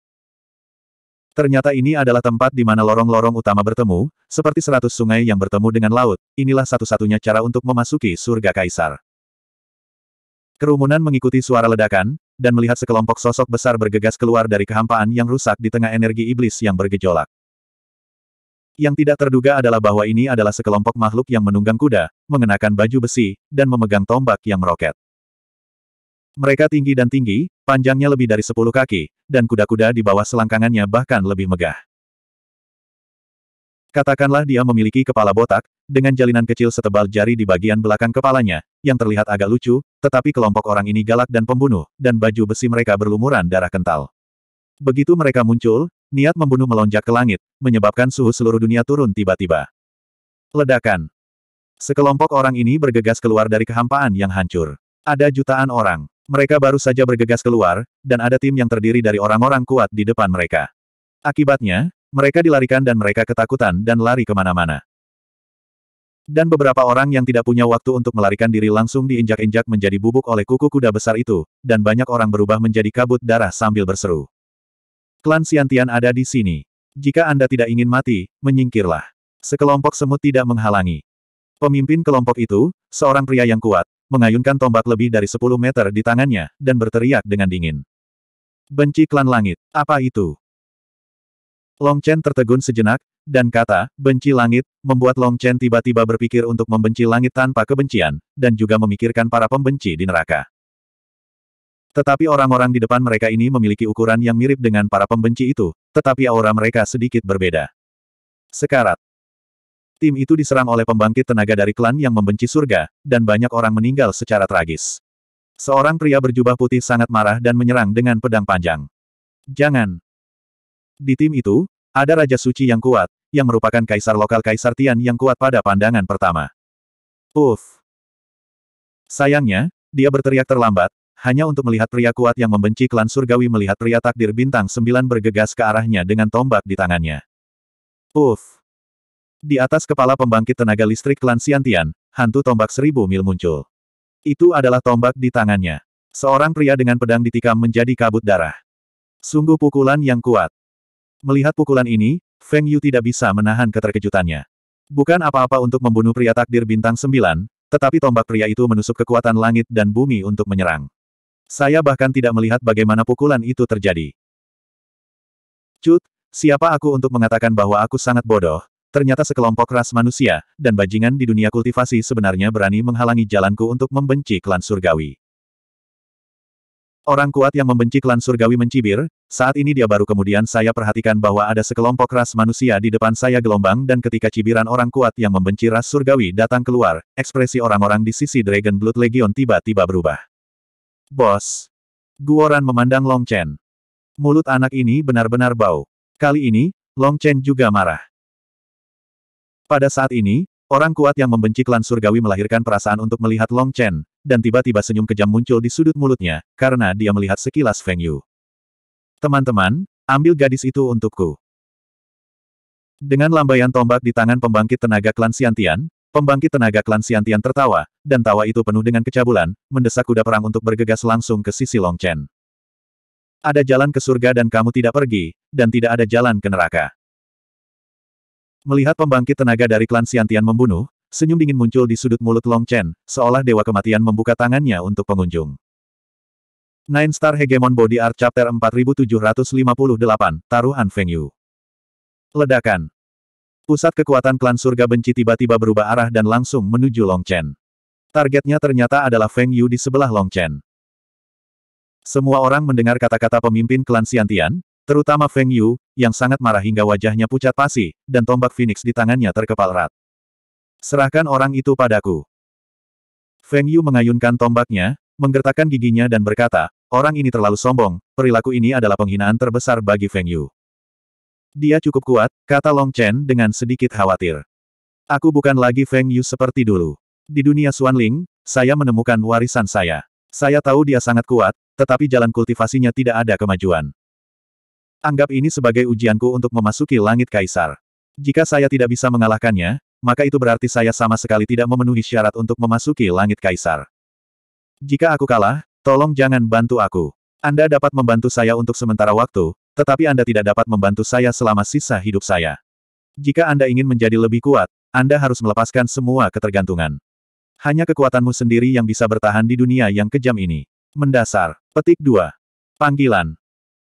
Ternyata ini adalah tempat di mana lorong-lorong utama bertemu, seperti seratus sungai yang bertemu dengan laut, inilah satu-satunya cara untuk memasuki surga kaisar. Kerumunan mengikuti suara ledakan, dan melihat sekelompok sosok besar bergegas keluar dari kehampaan yang rusak di tengah energi iblis yang bergejolak. Yang tidak terduga adalah bahwa ini adalah sekelompok makhluk yang menunggang kuda, mengenakan baju besi, dan memegang tombak yang meroket. Mereka tinggi dan tinggi, panjangnya lebih dari 10 kaki, dan kuda-kuda di bawah selangkangannya bahkan lebih megah. Katakanlah dia memiliki kepala botak, dengan jalinan kecil setebal jari di bagian belakang kepalanya, yang terlihat agak lucu, tetapi kelompok orang ini galak dan pembunuh, dan baju besi mereka berlumuran darah kental. Begitu mereka muncul, niat membunuh melonjak ke langit, menyebabkan suhu seluruh dunia turun tiba-tiba. Ledakan. Sekelompok orang ini bergegas keluar dari kehampaan yang hancur. Ada jutaan orang. Mereka baru saja bergegas keluar, dan ada tim yang terdiri dari orang-orang kuat di depan mereka. Akibatnya, mereka dilarikan dan mereka ketakutan dan lari kemana-mana. Dan beberapa orang yang tidak punya waktu untuk melarikan diri langsung diinjak-injak menjadi bubuk oleh kuku kuda besar itu, dan banyak orang berubah menjadi kabut darah sambil berseru. Klan Siantian ada di sini. Jika Anda tidak ingin mati, menyingkirlah. Sekelompok semut tidak menghalangi. Pemimpin kelompok itu, seorang pria yang kuat, mengayunkan tombak lebih dari 10 meter di tangannya, dan berteriak dengan dingin. Benci klan langit, apa itu? Long Chen tertegun sejenak, dan kata, benci langit, membuat Long Chen tiba-tiba berpikir untuk membenci langit tanpa kebencian, dan juga memikirkan para pembenci di neraka. Tetapi orang-orang di depan mereka ini memiliki ukuran yang mirip dengan para pembenci itu, tetapi aura mereka sedikit berbeda. Sekarat. Tim itu diserang oleh pembangkit tenaga dari klan yang membenci surga, dan banyak orang meninggal secara tragis. Seorang pria berjubah putih sangat marah dan menyerang dengan pedang panjang. Jangan. Di tim itu, ada Raja Suci yang kuat, yang merupakan kaisar lokal Kaisar Tian yang kuat pada pandangan pertama. Uff. Sayangnya, dia berteriak terlambat, hanya untuk melihat pria kuat yang membenci klan surgawi melihat pria takdir bintang sembilan bergegas ke arahnya dengan tombak di tangannya. Uff. Di atas kepala pembangkit tenaga listrik klan siantian, hantu tombak seribu mil muncul. Itu adalah tombak di tangannya. Seorang pria dengan pedang ditikam menjadi kabut darah. Sungguh pukulan yang kuat. Melihat pukulan ini, Feng Yu tidak bisa menahan keterkejutannya. Bukan apa-apa untuk membunuh pria takdir bintang sembilan, tetapi tombak pria itu menusuk kekuatan langit dan bumi untuk menyerang. Saya bahkan tidak melihat bagaimana pukulan itu terjadi. Cut, siapa aku untuk mengatakan bahwa aku sangat bodoh? Ternyata sekelompok ras manusia, dan bajingan di dunia kultivasi sebenarnya berani menghalangi jalanku untuk membenci klan surgawi. Orang kuat yang membenci klan surgawi mencibir, saat ini dia baru kemudian saya perhatikan bahwa ada sekelompok ras manusia di depan saya gelombang dan ketika cibiran orang kuat yang membenci ras surgawi datang keluar, ekspresi orang-orang di sisi Dragon Blood Legion tiba-tiba berubah. Bos. Guoran memandang Long Chen. Mulut anak ini benar-benar bau. Kali ini, Long Chen juga marah. Pada saat ini, Orang kuat yang membenci klan surgawi melahirkan perasaan untuk melihat Long Chen, dan tiba-tiba senyum kejam muncul di sudut mulutnya, karena dia melihat sekilas Feng Yu. Teman-teman, ambil gadis itu untukku. Dengan lambaian tombak di tangan pembangkit tenaga klan Siantian, pembangkit tenaga klan Siantian tertawa, dan tawa itu penuh dengan kecabulan, mendesak kuda perang untuk bergegas langsung ke sisi Long Chen. Ada jalan ke surga dan kamu tidak pergi, dan tidak ada jalan ke neraka. Melihat pembangkit tenaga dari klan Siantian membunuh, senyum dingin muncul di sudut mulut Long Chen, seolah dewa kematian membuka tangannya untuk pengunjung. Nine Star Hegemon Body Art Chapter 4758, Taruhan Feng Yu. Ledakan. Pusat kekuatan klan surga benci tiba-tiba berubah arah dan langsung menuju Long Chen. Targetnya ternyata adalah Feng Yu di sebelah Long Chen. Semua orang mendengar kata-kata pemimpin klan Siantian. Terutama Feng Yu, yang sangat marah hingga wajahnya pucat pasi, dan tombak Phoenix di tangannya terkepal rat. Serahkan orang itu padaku. Feng Yu mengayunkan tombaknya, menggertakkan giginya dan berkata, orang ini terlalu sombong, perilaku ini adalah penghinaan terbesar bagi Feng Yu. Dia cukup kuat, kata Long Chen dengan sedikit khawatir. Aku bukan lagi Feng Yu seperti dulu. Di dunia Xuanling, saya menemukan warisan saya. Saya tahu dia sangat kuat, tetapi jalan kultivasinya tidak ada kemajuan. Anggap ini sebagai ujianku untuk memasuki langit kaisar. Jika saya tidak bisa mengalahkannya, maka itu berarti saya sama sekali tidak memenuhi syarat untuk memasuki langit kaisar. Jika aku kalah, tolong jangan bantu aku. Anda dapat membantu saya untuk sementara waktu, tetapi Anda tidak dapat membantu saya selama sisa hidup saya. Jika Anda ingin menjadi lebih kuat, Anda harus melepaskan semua ketergantungan. Hanya kekuatanmu sendiri yang bisa bertahan di dunia yang kejam ini. Mendasar. Petik 2. Panggilan.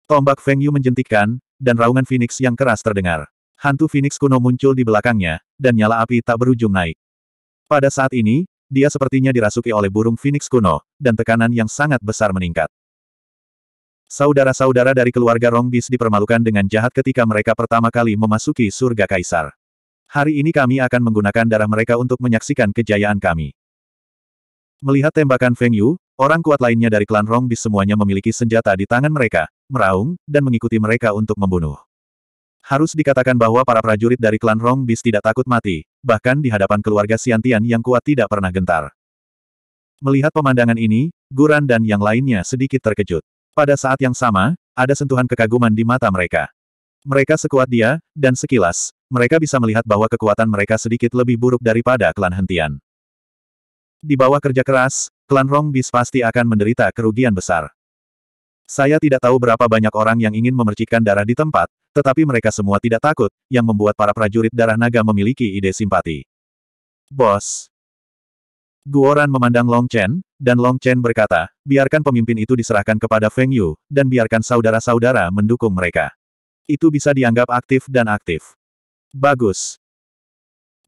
Tombak Feng Yu menjentikkan, dan raungan Phoenix yang keras terdengar. Hantu Phoenix kuno muncul di belakangnya, dan nyala api tak berujung naik. Pada saat ini, dia sepertinya dirasuki oleh burung Phoenix kuno, dan tekanan yang sangat besar meningkat. Saudara-saudara dari keluarga Rongbis dipermalukan dengan jahat ketika mereka pertama kali memasuki surga kaisar. Hari ini kami akan menggunakan darah mereka untuk menyaksikan kejayaan kami. Melihat tembakan Feng Yu, Orang kuat lainnya dari klan Rongbis semuanya memiliki senjata di tangan mereka, meraung, dan mengikuti mereka untuk membunuh. Harus dikatakan bahwa para prajurit dari klan Rongbis tidak takut mati, bahkan di hadapan keluarga Siantian yang kuat tidak pernah gentar. Melihat pemandangan ini, Guran dan yang lainnya sedikit terkejut. Pada saat yang sama, ada sentuhan kekaguman di mata mereka. Mereka sekuat dia, dan sekilas, mereka bisa melihat bahwa kekuatan mereka sedikit lebih buruk daripada klan hentian. Di bawah kerja keras, klan Rong Bis pasti akan menderita kerugian besar. Saya tidak tahu berapa banyak orang yang ingin memercikkan darah di tempat, tetapi mereka semua tidak takut, yang membuat para prajurit darah naga memiliki ide simpati. Bos. Guoran memandang Long Chen, dan Long Chen berkata, biarkan pemimpin itu diserahkan kepada Feng Yu, dan biarkan saudara-saudara mendukung mereka. Itu bisa dianggap aktif dan aktif. Bagus.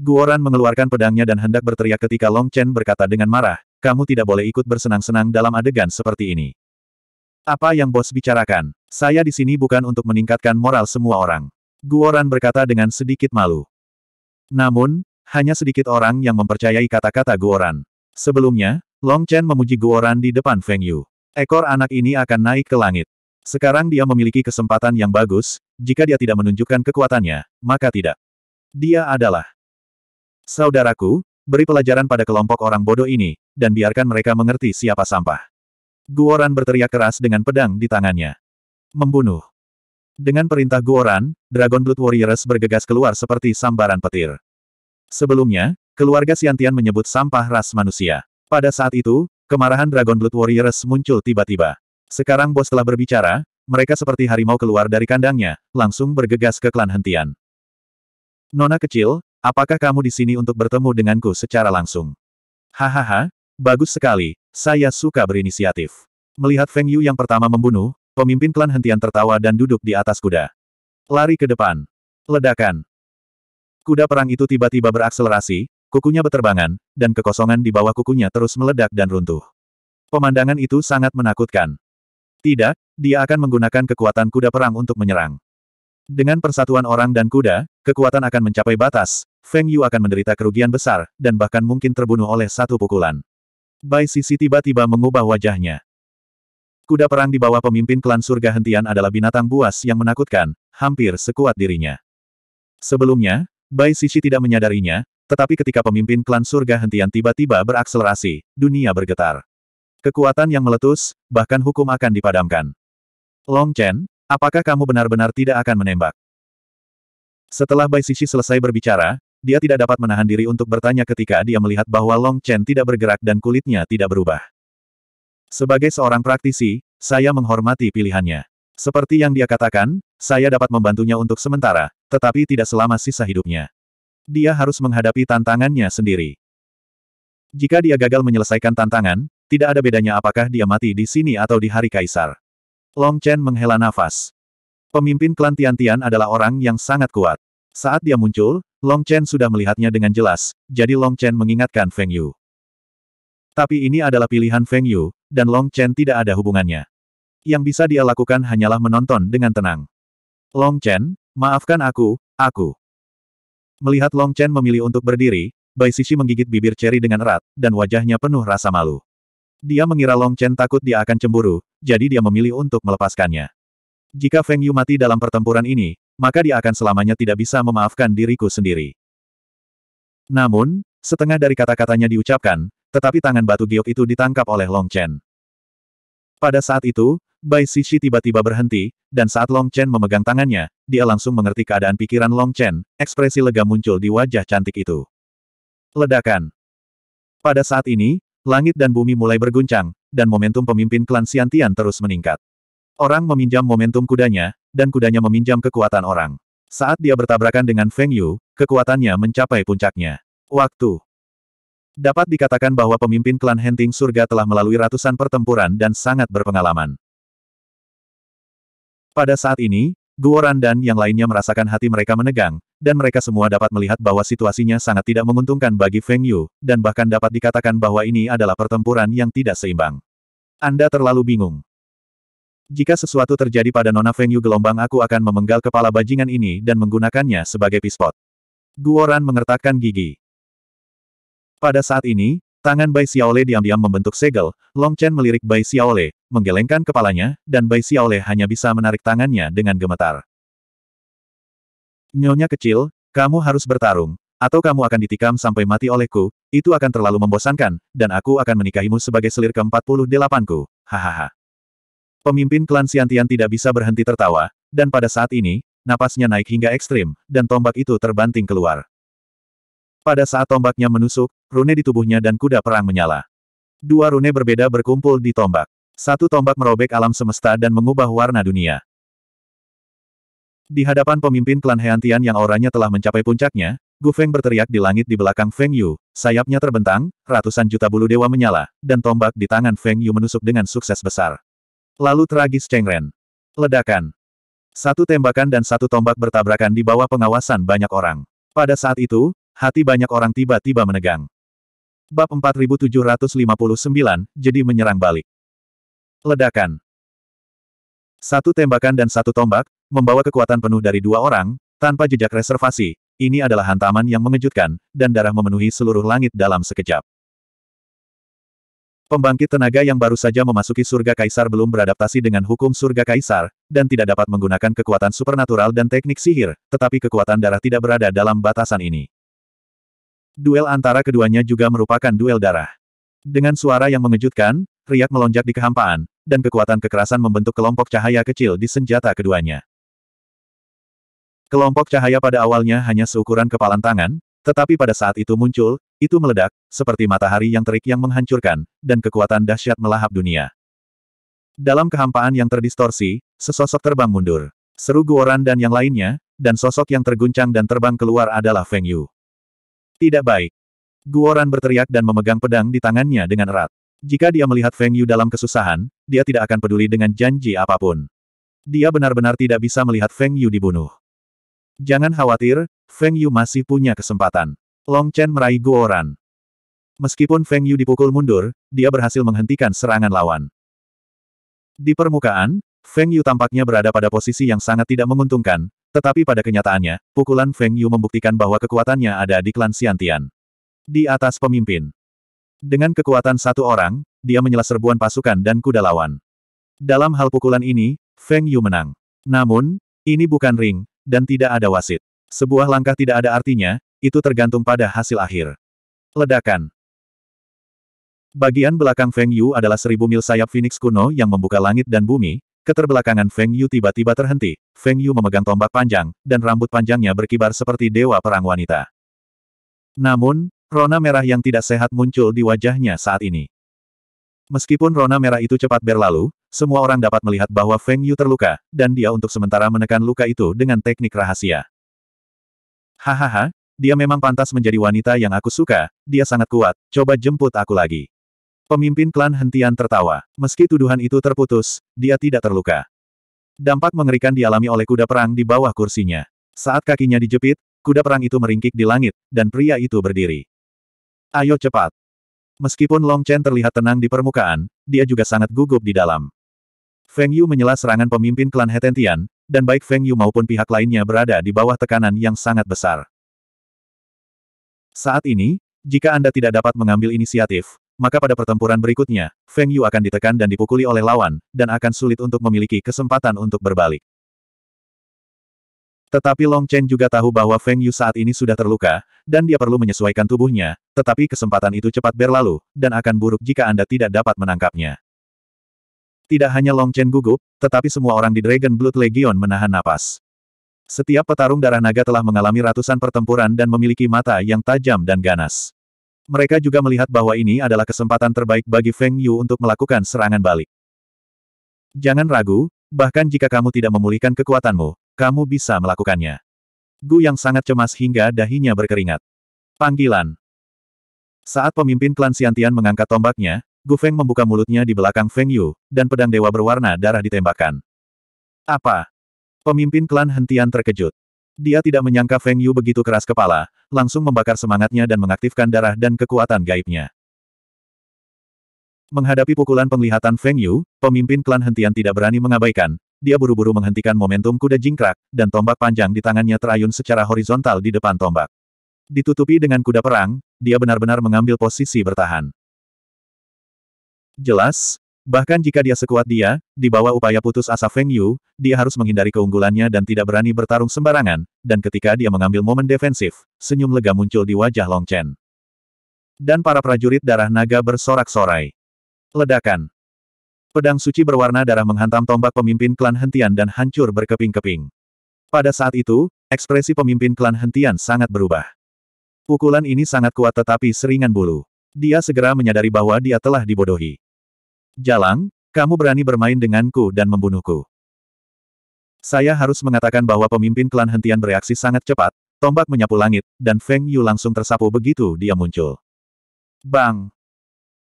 Guoran mengeluarkan pedangnya dan hendak berteriak ketika Long Chen berkata dengan marah, kamu tidak boleh ikut bersenang-senang dalam adegan seperti ini. Apa yang bos bicarakan? Saya di sini bukan untuk meningkatkan moral semua orang. Guoran berkata dengan sedikit malu. Namun, hanya sedikit orang yang mempercayai kata-kata Guoran. Sebelumnya, Long Chen memuji Guoran di depan Feng Yu. Ekor anak ini akan naik ke langit. Sekarang dia memiliki kesempatan yang bagus, jika dia tidak menunjukkan kekuatannya, maka tidak. Dia adalah Saudaraku, beri pelajaran pada kelompok orang bodoh ini, dan biarkan mereka mengerti siapa sampah. Guoran berteriak keras dengan pedang di tangannya. Membunuh. Dengan perintah Guoran, Dragon Blood Warriors bergegas keluar seperti sambaran petir. Sebelumnya, keluarga Siantian menyebut sampah ras manusia. Pada saat itu, kemarahan Dragon Blood Warriors muncul tiba-tiba. Sekarang bos telah berbicara, mereka seperti harimau keluar dari kandangnya, langsung bergegas ke klan hentian. Nona kecil, Apakah kamu di sini untuk bertemu denganku secara langsung? Hahaha, bagus sekali, saya suka berinisiatif. Melihat Feng Yu yang pertama membunuh, pemimpin klan hentian tertawa dan duduk di atas kuda. Lari ke depan. Ledakan. Kuda perang itu tiba-tiba berakselerasi, kukunya beterbangan, dan kekosongan di bawah kukunya terus meledak dan runtuh. Pemandangan itu sangat menakutkan. Tidak, dia akan menggunakan kekuatan kuda perang untuk menyerang. Dengan persatuan orang dan kuda, kekuatan akan mencapai batas, Feng Yu akan menderita kerugian besar, dan bahkan mungkin terbunuh oleh satu pukulan. Bai Sisi tiba-tiba mengubah wajahnya. Kuda perang di bawah pemimpin klan surga hentian adalah binatang buas yang menakutkan, hampir sekuat dirinya. Sebelumnya, Bai Sisi tidak menyadarinya, tetapi ketika pemimpin klan surga hentian tiba-tiba berakselerasi, dunia bergetar. Kekuatan yang meletus, bahkan hukum akan dipadamkan. Long Chen, apakah kamu benar-benar tidak akan menembak? Setelah Bai Sisi selesai berbicara, dia tidak dapat menahan diri untuk bertanya ketika dia melihat bahwa Long Chen tidak bergerak dan kulitnya tidak berubah. Sebagai seorang praktisi, saya menghormati pilihannya. Seperti yang dia katakan, saya dapat membantunya untuk sementara, tetapi tidak selama sisa hidupnya. Dia harus menghadapi tantangannya sendiri. Jika dia gagal menyelesaikan tantangan, tidak ada bedanya apakah dia mati di sini atau di hari kaisar. Long Chen menghela nafas. Pemimpin klan Tian -tian adalah orang yang sangat kuat. Saat dia muncul, Long Chen sudah melihatnya dengan jelas, jadi Long Chen mengingatkan Feng Yu. Tapi ini adalah pilihan Feng Yu, dan Long Chen tidak ada hubungannya. Yang bisa dia lakukan hanyalah menonton dengan tenang. Long Chen, maafkan aku, aku. Melihat Long Chen memilih untuk berdiri, Bai Sisi menggigit bibir ceri dengan erat, dan wajahnya penuh rasa malu. Dia mengira Long Chen takut dia akan cemburu, jadi dia memilih untuk melepaskannya. Jika Feng Yu mati dalam pertempuran ini, maka dia akan selamanya tidak bisa memaafkan diriku sendiri. Namun, setengah dari kata-katanya diucapkan, tetapi tangan batu giok itu ditangkap oleh Long Chen. Pada saat itu, Bai Sisi tiba-tiba berhenti, dan saat Long Chen memegang tangannya, dia langsung mengerti keadaan pikiran Long Chen, ekspresi lega muncul di wajah cantik itu. Ledakan. Pada saat ini, langit dan bumi mulai berguncang, dan momentum pemimpin klan Siantian terus meningkat. Orang meminjam momentum kudanya, dan kudanya meminjam kekuatan orang. Saat dia bertabrakan dengan Feng Yu, kekuatannya mencapai puncaknya. Waktu. Dapat dikatakan bahwa pemimpin klan Henting Surga telah melalui ratusan pertempuran dan sangat berpengalaman. Pada saat ini, Guoran dan yang lainnya merasakan hati mereka menegang, dan mereka semua dapat melihat bahwa situasinya sangat tidak menguntungkan bagi Feng Yu, dan bahkan dapat dikatakan bahwa ini adalah pertempuran yang tidak seimbang. Anda terlalu bingung. Jika sesuatu terjadi pada Nona Feng Yu gelombang aku akan memenggal kepala bajingan ini dan menggunakannya sebagai pispot. Guoran mengertakkan gigi. Pada saat ini, tangan Bai Xiaole diam-diam membentuk segel, Long Chen melirik Bai Xiaole, menggelengkan kepalanya, dan Bai Xiaole hanya bisa menarik tangannya dengan gemetar. Nyonya kecil, kamu harus bertarung, atau kamu akan ditikam sampai mati olehku, itu akan terlalu membosankan, dan aku akan menikahimu sebagai selir ke-48ku, hahaha. Pemimpin klan Siantian tidak bisa berhenti tertawa, dan pada saat ini, napasnya naik hingga ekstrim, dan tombak itu terbanting keluar. Pada saat tombaknya menusuk, rune di tubuhnya dan kuda perang menyala. Dua rune berbeda berkumpul di tombak. Satu tombak merobek alam semesta dan mengubah warna dunia. Di hadapan pemimpin klan Heantian yang auranya telah mencapai puncaknya, Gu Feng berteriak di langit di belakang Feng Yu, sayapnya terbentang, ratusan juta bulu dewa menyala, dan tombak di tangan Feng Yu menusuk dengan sukses besar. Lalu tragis cengren. Ledakan. Satu tembakan dan satu tombak bertabrakan di bawah pengawasan banyak orang. Pada saat itu, hati banyak orang tiba-tiba menegang. Bab 4759, jadi menyerang balik. Ledakan. Satu tembakan dan satu tombak, membawa kekuatan penuh dari dua orang, tanpa jejak reservasi, ini adalah hantaman yang mengejutkan, dan darah memenuhi seluruh langit dalam sekejap. Pembangkit tenaga yang baru saja memasuki surga kaisar belum beradaptasi dengan hukum surga kaisar, dan tidak dapat menggunakan kekuatan supernatural dan teknik sihir, tetapi kekuatan darah tidak berada dalam batasan ini. Duel antara keduanya juga merupakan duel darah. Dengan suara yang mengejutkan, riak melonjak di kehampaan, dan kekuatan kekerasan membentuk kelompok cahaya kecil di senjata keduanya. Kelompok cahaya pada awalnya hanya seukuran kepalan tangan, tetapi pada saat itu muncul, itu meledak, seperti matahari yang terik yang menghancurkan, dan kekuatan dahsyat melahap dunia. Dalam kehampaan yang terdistorsi, sesosok terbang mundur. Seru Guoran dan yang lainnya, dan sosok yang terguncang dan terbang keluar adalah Feng Yu. Tidak baik. Guoran berteriak dan memegang pedang di tangannya dengan erat. Jika dia melihat Feng Yu dalam kesusahan, dia tidak akan peduli dengan janji apapun. Dia benar-benar tidak bisa melihat Feng Yu dibunuh. Jangan khawatir, Feng Yu masih punya kesempatan. Long Chen meraih Guoran. Meskipun Feng Yu dipukul mundur, dia berhasil menghentikan serangan lawan. Di permukaan, Feng Yu tampaknya berada pada posisi yang sangat tidak menguntungkan, tetapi pada kenyataannya, pukulan Feng Yu membuktikan bahwa kekuatannya ada di klan Xiantian. Di atas pemimpin. Dengan kekuatan satu orang, dia menyela serbuan pasukan dan kuda lawan. Dalam hal pukulan ini, Feng Yu menang. Namun, ini bukan ring, dan tidak ada wasit. Sebuah langkah tidak ada artinya, itu tergantung pada hasil akhir. Ledakan Bagian belakang Feng Yu adalah seribu mil sayap Phoenix kuno yang membuka langit dan bumi, keterbelakangan Feng Yu tiba-tiba terhenti, Feng Yu memegang tombak panjang, dan rambut panjangnya berkibar seperti dewa perang wanita. Namun, rona merah yang tidak sehat muncul di wajahnya saat ini. Meskipun rona merah itu cepat berlalu, semua orang dapat melihat bahwa Feng Yu terluka, dan dia untuk sementara menekan luka itu dengan teknik rahasia. Hahaha, dia memang pantas menjadi wanita yang aku suka, dia sangat kuat, coba jemput aku lagi. Pemimpin klan hentian tertawa. Meski tuduhan itu terputus, dia tidak terluka. Dampak mengerikan dialami oleh kuda perang di bawah kursinya. Saat kakinya dijepit, kuda perang itu meringkik di langit, dan pria itu berdiri. Ayo cepat. Meskipun Long Chen terlihat tenang di permukaan, dia juga sangat gugup di dalam. Feng Yu menyela serangan pemimpin klan Hetentian, dan baik Feng Yu maupun pihak lainnya berada di bawah tekanan yang sangat besar. Saat ini, jika Anda tidak dapat mengambil inisiatif, maka pada pertempuran berikutnya, Feng Yu akan ditekan dan dipukuli oleh lawan, dan akan sulit untuk memiliki kesempatan untuk berbalik. Tetapi Long Chen juga tahu bahwa Feng Yu saat ini sudah terluka, dan dia perlu menyesuaikan tubuhnya, tetapi kesempatan itu cepat berlalu, dan akan buruk jika Anda tidak dapat menangkapnya. Tidak hanya Long Chen gugup, tetapi semua orang di Dragon Blood Legion menahan napas. Setiap petarung darah naga telah mengalami ratusan pertempuran dan memiliki mata yang tajam dan ganas. Mereka juga melihat bahwa ini adalah kesempatan terbaik bagi Feng Yu untuk melakukan serangan balik. Jangan ragu, bahkan jika kamu tidak memulihkan kekuatanmu, kamu bisa melakukannya. Gu yang sangat cemas hingga dahinya berkeringat. Panggilan. Saat pemimpin klan Siantian mengangkat tombaknya, Gu Feng membuka mulutnya di belakang Feng Yu, dan pedang dewa berwarna darah ditembakkan. Apa? Pemimpin klan Hentian terkejut. Dia tidak menyangka Feng Yu begitu keras kepala, langsung membakar semangatnya dan mengaktifkan darah dan kekuatan gaibnya. Menghadapi pukulan penglihatan Feng Yu, pemimpin klan hentian tidak berani mengabaikan. Dia buru-buru menghentikan momentum kuda jingkrak, dan tombak panjang di tangannya terayun secara horizontal di depan tombak. Ditutupi dengan kuda perang, dia benar-benar mengambil posisi bertahan. Jelas, Bahkan jika dia sekuat dia, di bawah upaya putus asa Feng Yu, dia harus menghindari keunggulannya dan tidak berani bertarung sembarangan, dan ketika dia mengambil momen defensif, senyum lega muncul di wajah Long Chen. Dan para prajurit darah naga bersorak-sorai. Ledakan. Pedang suci berwarna darah menghantam tombak pemimpin klan Hentian dan hancur berkeping-keping. Pada saat itu, ekspresi pemimpin klan Hentian sangat berubah. Pukulan ini sangat kuat tetapi seringan bulu. Dia segera menyadari bahwa dia telah dibodohi. Jalang, kamu berani bermain denganku dan membunuhku. Saya harus mengatakan bahwa pemimpin klan hentian bereaksi sangat cepat, tombak menyapu langit, dan Feng Yu langsung tersapu begitu dia muncul. Bang!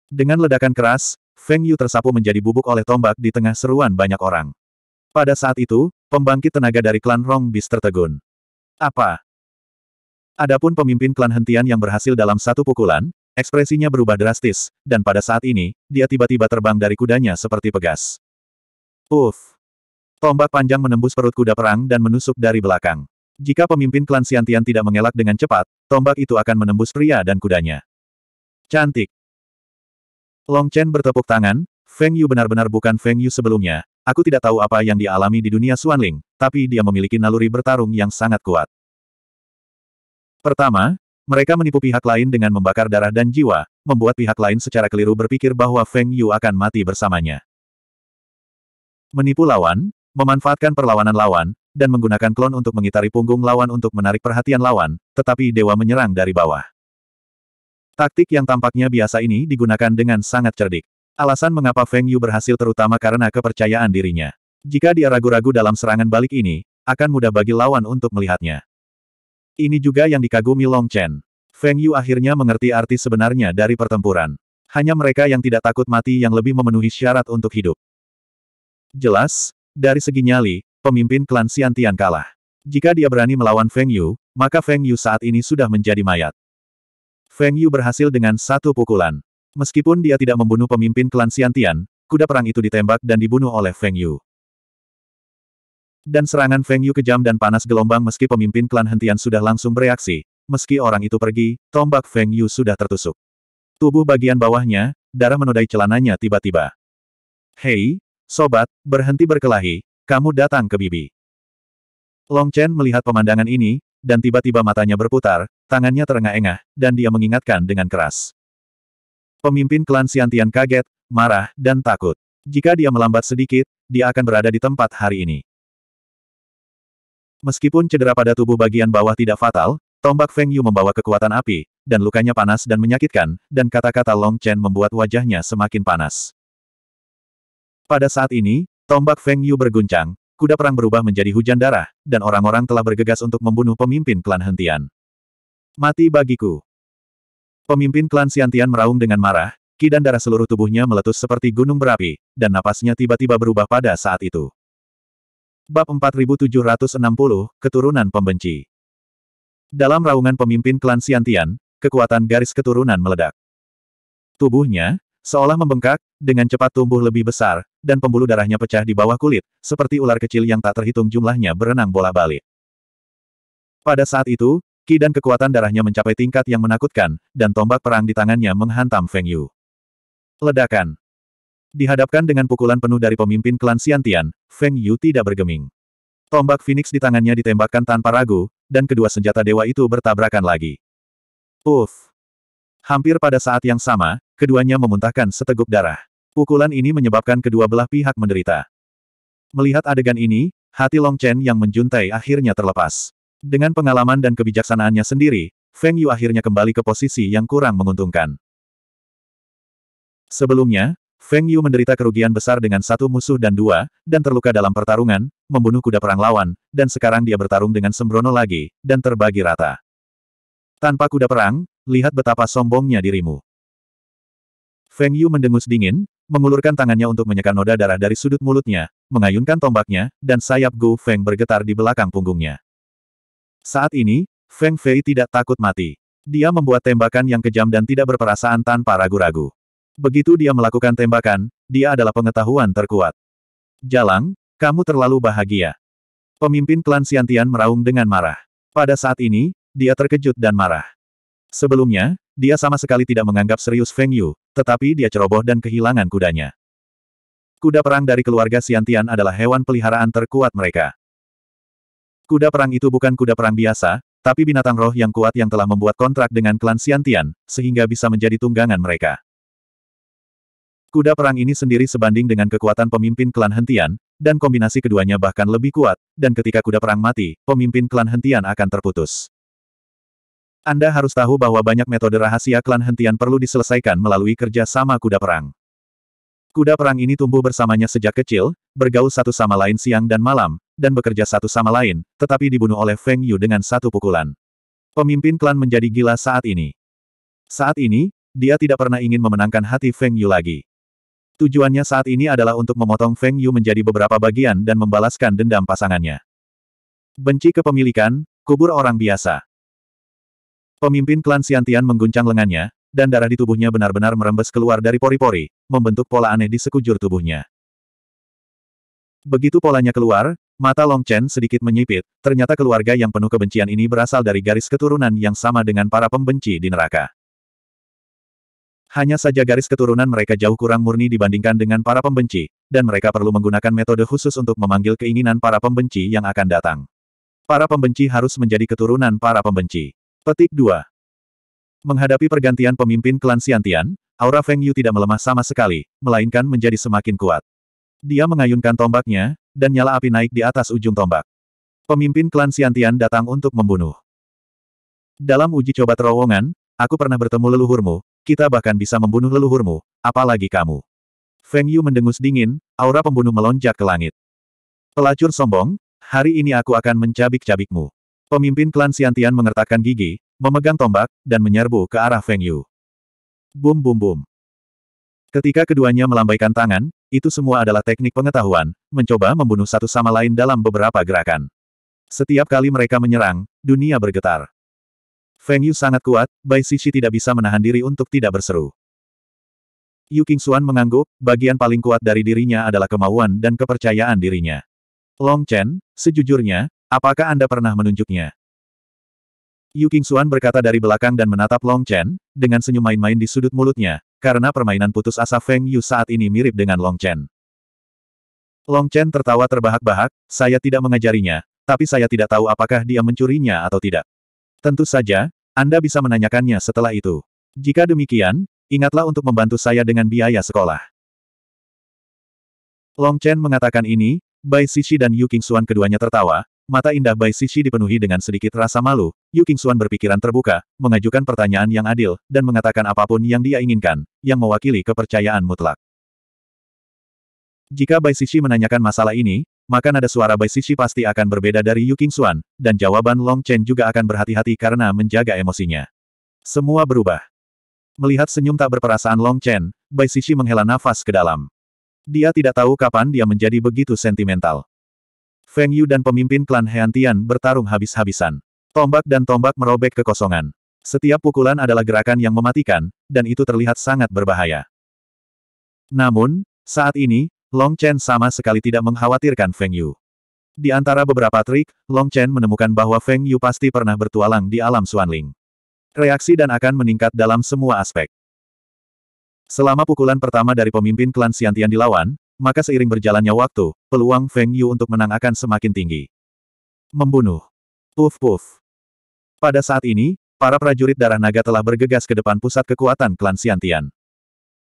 Dengan ledakan keras, Feng Yu tersapu menjadi bubuk oleh tombak di tengah seruan banyak orang. Pada saat itu, pembangkit tenaga dari klan Rong Bis tertegun. Apa? Adapun pemimpin klan hentian yang berhasil dalam satu pukulan, Ekspresinya berubah drastis, dan pada saat ini, dia tiba-tiba terbang dari kudanya seperti pegas. Uff! Tombak panjang menembus perut kuda perang dan menusuk dari belakang. Jika pemimpin klan Siantian tidak mengelak dengan cepat, tombak itu akan menembus pria dan kudanya. Cantik! Long Chen bertepuk tangan, Feng Yu benar-benar bukan Feng Yu sebelumnya. Aku tidak tahu apa yang dialami di dunia Xuanling, tapi dia memiliki naluri bertarung yang sangat kuat. Pertama, mereka menipu pihak lain dengan membakar darah dan jiwa, membuat pihak lain secara keliru berpikir bahwa Feng Yu akan mati bersamanya. Menipu lawan, memanfaatkan perlawanan lawan, dan menggunakan klon untuk mengitari punggung lawan untuk menarik perhatian lawan, tetapi dewa menyerang dari bawah. Taktik yang tampaknya biasa ini digunakan dengan sangat cerdik. Alasan mengapa Feng Yu berhasil terutama karena kepercayaan dirinya. Jika dia ragu-ragu dalam serangan balik ini, akan mudah bagi lawan untuk melihatnya. Ini juga yang dikagumi Long Chen. Feng Yu akhirnya mengerti arti sebenarnya dari pertempuran. Hanya mereka yang tidak takut mati yang lebih memenuhi syarat untuk hidup. Jelas, dari segi nyali, pemimpin klan Tian kalah. Jika dia berani melawan Feng Yu, maka Feng Yu saat ini sudah menjadi mayat. Feng Yu berhasil dengan satu pukulan. Meskipun dia tidak membunuh pemimpin klan Tian, kuda perang itu ditembak dan dibunuh oleh Feng Yu. Dan serangan Feng Yu kejam dan panas gelombang meski pemimpin klan hentian sudah langsung bereaksi, meski orang itu pergi, tombak Feng Yu sudah tertusuk. Tubuh bagian bawahnya, darah menodai celananya tiba-tiba. Hei, sobat, berhenti berkelahi, kamu datang ke bibi. Long Chen melihat pemandangan ini, dan tiba-tiba matanya berputar, tangannya terengah-engah, dan dia mengingatkan dengan keras. Pemimpin klan Siantian kaget, marah, dan takut. Jika dia melambat sedikit, dia akan berada di tempat hari ini. Meskipun cedera pada tubuh bagian bawah tidak fatal, tombak Feng Yu membawa kekuatan api, dan lukanya panas dan menyakitkan, dan kata-kata Long Chen membuat wajahnya semakin panas. Pada saat ini, tombak Feng Yu berguncang, kuda perang berubah menjadi hujan darah, dan orang-orang telah bergegas untuk membunuh pemimpin klan Hentian. Mati bagiku. Pemimpin klan Siantian meraung dengan marah, ki dan darah seluruh tubuhnya meletus seperti gunung berapi, dan napasnya tiba-tiba berubah pada saat itu. Bab 4760, Keturunan Pembenci Dalam raungan pemimpin klan Siantian, kekuatan garis keturunan meledak. Tubuhnya, seolah membengkak, dengan cepat tumbuh lebih besar, dan pembuluh darahnya pecah di bawah kulit, seperti ular kecil yang tak terhitung jumlahnya berenang bola balik. Pada saat itu, ki dan kekuatan darahnya mencapai tingkat yang menakutkan, dan tombak perang di tangannya menghantam Feng Yu. Ledakan Dihadapkan dengan pukulan penuh dari pemimpin klan Siantian, Feng Yu tidak bergeming. Tombak Phoenix di tangannya ditembakkan tanpa ragu, dan kedua senjata dewa itu bertabrakan lagi. Uff! Hampir pada saat yang sama, keduanya memuntahkan seteguk darah. Pukulan ini menyebabkan kedua belah pihak menderita. Melihat adegan ini, hati Long Chen yang menjuntai akhirnya terlepas. Dengan pengalaman dan kebijaksanaannya sendiri, Feng Yu akhirnya kembali ke posisi yang kurang menguntungkan. Sebelumnya, Feng Yu menderita kerugian besar dengan satu musuh dan dua, dan terluka dalam pertarungan, membunuh kuda perang lawan, dan sekarang dia bertarung dengan sembrono lagi, dan terbagi rata. Tanpa kuda perang, lihat betapa sombongnya dirimu. Feng Yu mendengus dingin, mengulurkan tangannya untuk menyekan noda darah dari sudut mulutnya, mengayunkan tombaknya, dan sayap Gu Feng bergetar di belakang punggungnya. Saat ini, Feng Fei tidak takut mati. Dia membuat tembakan yang kejam dan tidak berperasaan tanpa ragu-ragu. Begitu dia melakukan tembakan, dia adalah pengetahuan terkuat. Jalang, kamu terlalu bahagia. Pemimpin klan Siantian meraung dengan marah. Pada saat ini, dia terkejut dan marah. Sebelumnya, dia sama sekali tidak menganggap serius Feng Yu, tetapi dia ceroboh dan kehilangan kudanya. Kuda perang dari keluarga Siantian adalah hewan peliharaan terkuat mereka. Kuda perang itu bukan kuda perang biasa, tapi binatang roh yang kuat yang telah membuat kontrak dengan klan Siantian sehingga bisa menjadi tunggangan mereka kuda perang ini sendiri sebanding dengan kekuatan pemimpin klan hentian, dan kombinasi keduanya bahkan lebih kuat, dan ketika kuda perang mati, pemimpin klan hentian akan terputus. Anda harus tahu bahwa banyak metode rahasia klan hentian perlu diselesaikan melalui kerja sama kuda perang. Kuda perang ini tumbuh bersamanya sejak kecil, bergaul satu sama lain siang dan malam, dan bekerja satu sama lain, tetapi dibunuh oleh Feng Yu dengan satu pukulan. Pemimpin klan menjadi gila saat ini. Saat ini, dia tidak pernah ingin memenangkan hati Feng Yu lagi. Tujuannya saat ini adalah untuk memotong Feng Yu menjadi beberapa bagian dan membalaskan dendam pasangannya. Benci kepemilikan, kubur orang biasa. Pemimpin klan Siantian mengguncang lengannya, dan darah di tubuhnya benar-benar merembes keluar dari pori-pori, membentuk pola aneh di sekujur tubuhnya. Begitu polanya keluar, mata Long Chen sedikit menyipit, ternyata keluarga yang penuh kebencian ini berasal dari garis keturunan yang sama dengan para pembenci di neraka. Hanya saja garis keturunan mereka jauh kurang murni dibandingkan dengan para pembenci, dan mereka perlu menggunakan metode khusus untuk memanggil keinginan para pembenci yang akan datang. Para pembenci harus menjadi keturunan para pembenci. Petik 2. Menghadapi pergantian pemimpin klan siantian, aura Feng Yu tidak melemah sama sekali, melainkan menjadi semakin kuat. Dia mengayunkan tombaknya, dan nyala api naik di atas ujung tombak. Pemimpin klan siantian datang untuk membunuh. Dalam uji coba terowongan, aku pernah bertemu leluhurmu, kita bahkan bisa membunuh leluhurmu, apalagi kamu. Feng Yu mendengus dingin, aura pembunuh melonjak ke langit. Pelacur sombong, hari ini aku akan mencabik-cabikmu. Pemimpin klan Siantian mengertakkan gigi, memegang tombak, dan menyerbu ke arah Feng Yu. Bum bum bum. Ketika keduanya melambaikan tangan, itu semua adalah teknik pengetahuan, mencoba membunuh satu sama lain dalam beberapa gerakan. Setiap kali mereka menyerang, dunia bergetar. Feng Yu sangat kuat, Bai Sisi tidak bisa menahan diri untuk tidak berseru. Yu Xuan mengangguk, bagian paling kuat dari dirinya adalah kemauan dan kepercayaan dirinya. Long Chen, sejujurnya, apakah Anda pernah menunjuknya? Yu Xuan berkata dari belakang dan menatap Long Chen, dengan senyum main-main di sudut mulutnya, karena permainan putus asa Feng Yu saat ini mirip dengan Long Chen. Long Chen tertawa terbahak-bahak, saya tidak mengajarinya, tapi saya tidak tahu apakah dia mencurinya atau tidak. Tentu saja, anda bisa menanyakannya setelah itu. Jika demikian, ingatlah untuk membantu saya dengan biaya sekolah. Long Chen mengatakan ini, Bai Sisi dan Yu King Xuan keduanya tertawa, mata indah Bai Sisi dipenuhi dengan sedikit rasa malu, Yu King Xuan berpikiran terbuka, mengajukan pertanyaan yang adil, dan mengatakan apapun yang dia inginkan, yang mewakili kepercayaan mutlak. Jika Bai Sisi menanyakan masalah ini, maka nada suara Bai Sisi pasti akan berbeda dari Yu Xuan, dan jawaban Long Chen juga akan berhati-hati karena menjaga emosinya. Semua berubah. Melihat senyum tak berperasaan Long Chen, Bai Sisi menghela nafas ke dalam. Dia tidak tahu kapan dia menjadi begitu sentimental. Feng Yu dan pemimpin klan Heantian bertarung habis-habisan. Tombak dan tombak merobek kekosongan. Setiap pukulan adalah gerakan yang mematikan, dan itu terlihat sangat berbahaya. Namun, saat ini, Long Chen sama sekali tidak mengkhawatirkan Feng Yu. Di antara beberapa trik, Long Chen menemukan bahwa Feng Yu pasti pernah bertualang di alam Xuanling. Reaksi dan akan meningkat dalam semua aspek. Selama pukulan pertama dari pemimpin klan Siantian dilawan, maka seiring berjalannya waktu, peluang Feng Yu untuk menang akan semakin tinggi. Membunuh. Puf puf. Pada saat ini, para prajurit darah naga telah bergegas ke depan pusat kekuatan klan Siantian.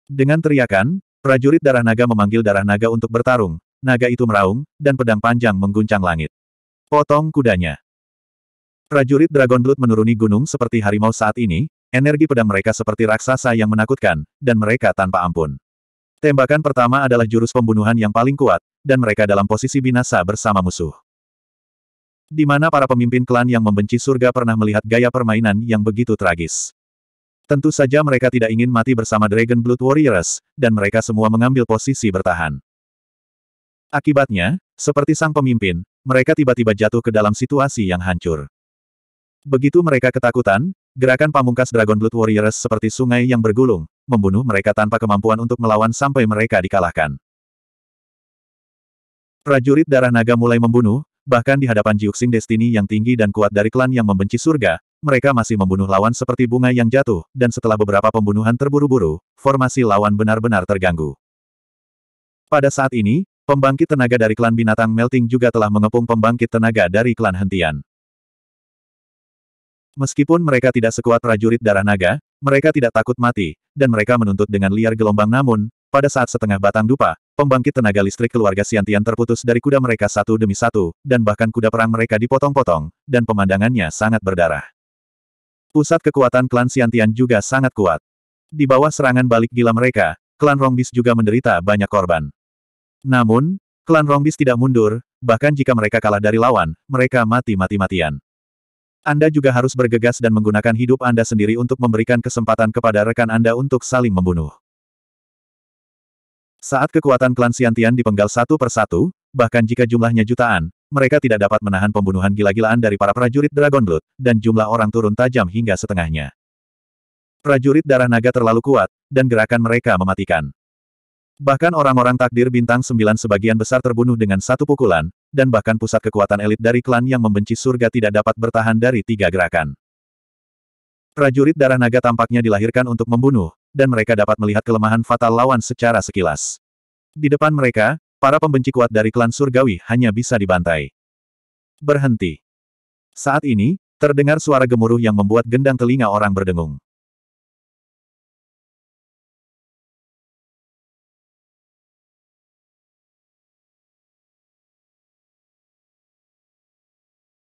Dengan teriakan, Prajurit darah naga memanggil darah naga untuk bertarung, naga itu meraung, dan pedang panjang mengguncang langit. Potong kudanya. Prajurit Dragon Blood menuruni gunung seperti harimau saat ini, energi pedang mereka seperti raksasa yang menakutkan, dan mereka tanpa ampun. Tembakan pertama adalah jurus pembunuhan yang paling kuat, dan mereka dalam posisi binasa bersama musuh. Di mana para pemimpin klan yang membenci surga pernah melihat gaya permainan yang begitu tragis. Tentu saja mereka tidak ingin mati bersama Dragon Blood Warriors, dan mereka semua mengambil posisi bertahan. Akibatnya, seperti sang pemimpin, mereka tiba-tiba jatuh ke dalam situasi yang hancur. Begitu mereka ketakutan, gerakan pamungkas Dragon Blood Warriors seperti sungai yang bergulung, membunuh mereka tanpa kemampuan untuk melawan sampai mereka dikalahkan. Prajurit darah naga mulai membunuh, bahkan di hadapan Jiuxing Destiny yang tinggi dan kuat dari klan yang membenci surga, mereka masih membunuh lawan seperti bunga yang jatuh, dan setelah beberapa pembunuhan terburu-buru, formasi lawan benar-benar terganggu. Pada saat ini, pembangkit tenaga dari klan binatang melting juga telah mengepung pembangkit tenaga dari klan hentian. Meskipun mereka tidak sekuat prajurit darah naga, mereka tidak takut mati, dan mereka menuntut dengan liar gelombang namun, pada saat setengah batang dupa, pembangkit tenaga listrik keluarga Siantian terputus dari kuda mereka satu demi satu, dan bahkan kuda perang mereka dipotong-potong, dan pemandangannya sangat berdarah. Pusat kekuatan klan Siantian juga sangat kuat. Di bawah serangan balik gila mereka, klan Rongbis juga menderita banyak korban. Namun, klan Rongbis tidak mundur, bahkan jika mereka kalah dari lawan, mereka mati mati-matian. Anda juga harus bergegas dan menggunakan hidup Anda sendiri untuk memberikan kesempatan kepada rekan Anda untuk saling membunuh. Saat kekuatan klan Siantian dipenggal satu persatu, bahkan jika jumlahnya jutaan, mereka tidak dapat menahan pembunuhan gila-gilaan dari para prajurit Dragon Blood, dan jumlah orang turun tajam hingga setengahnya. Prajurit darah naga terlalu kuat, dan gerakan mereka mematikan. Bahkan orang-orang takdir bintang sembilan sebagian besar terbunuh dengan satu pukulan, dan bahkan pusat kekuatan elit dari klan yang membenci surga tidak dapat bertahan dari tiga gerakan. Prajurit darah naga tampaknya dilahirkan untuk membunuh, dan mereka dapat melihat kelemahan fatal lawan secara sekilas. Di depan mereka, Para pembenci kuat dari klan surgawi hanya bisa dibantai. Berhenti. Saat ini, terdengar suara gemuruh yang membuat gendang telinga orang berdengung.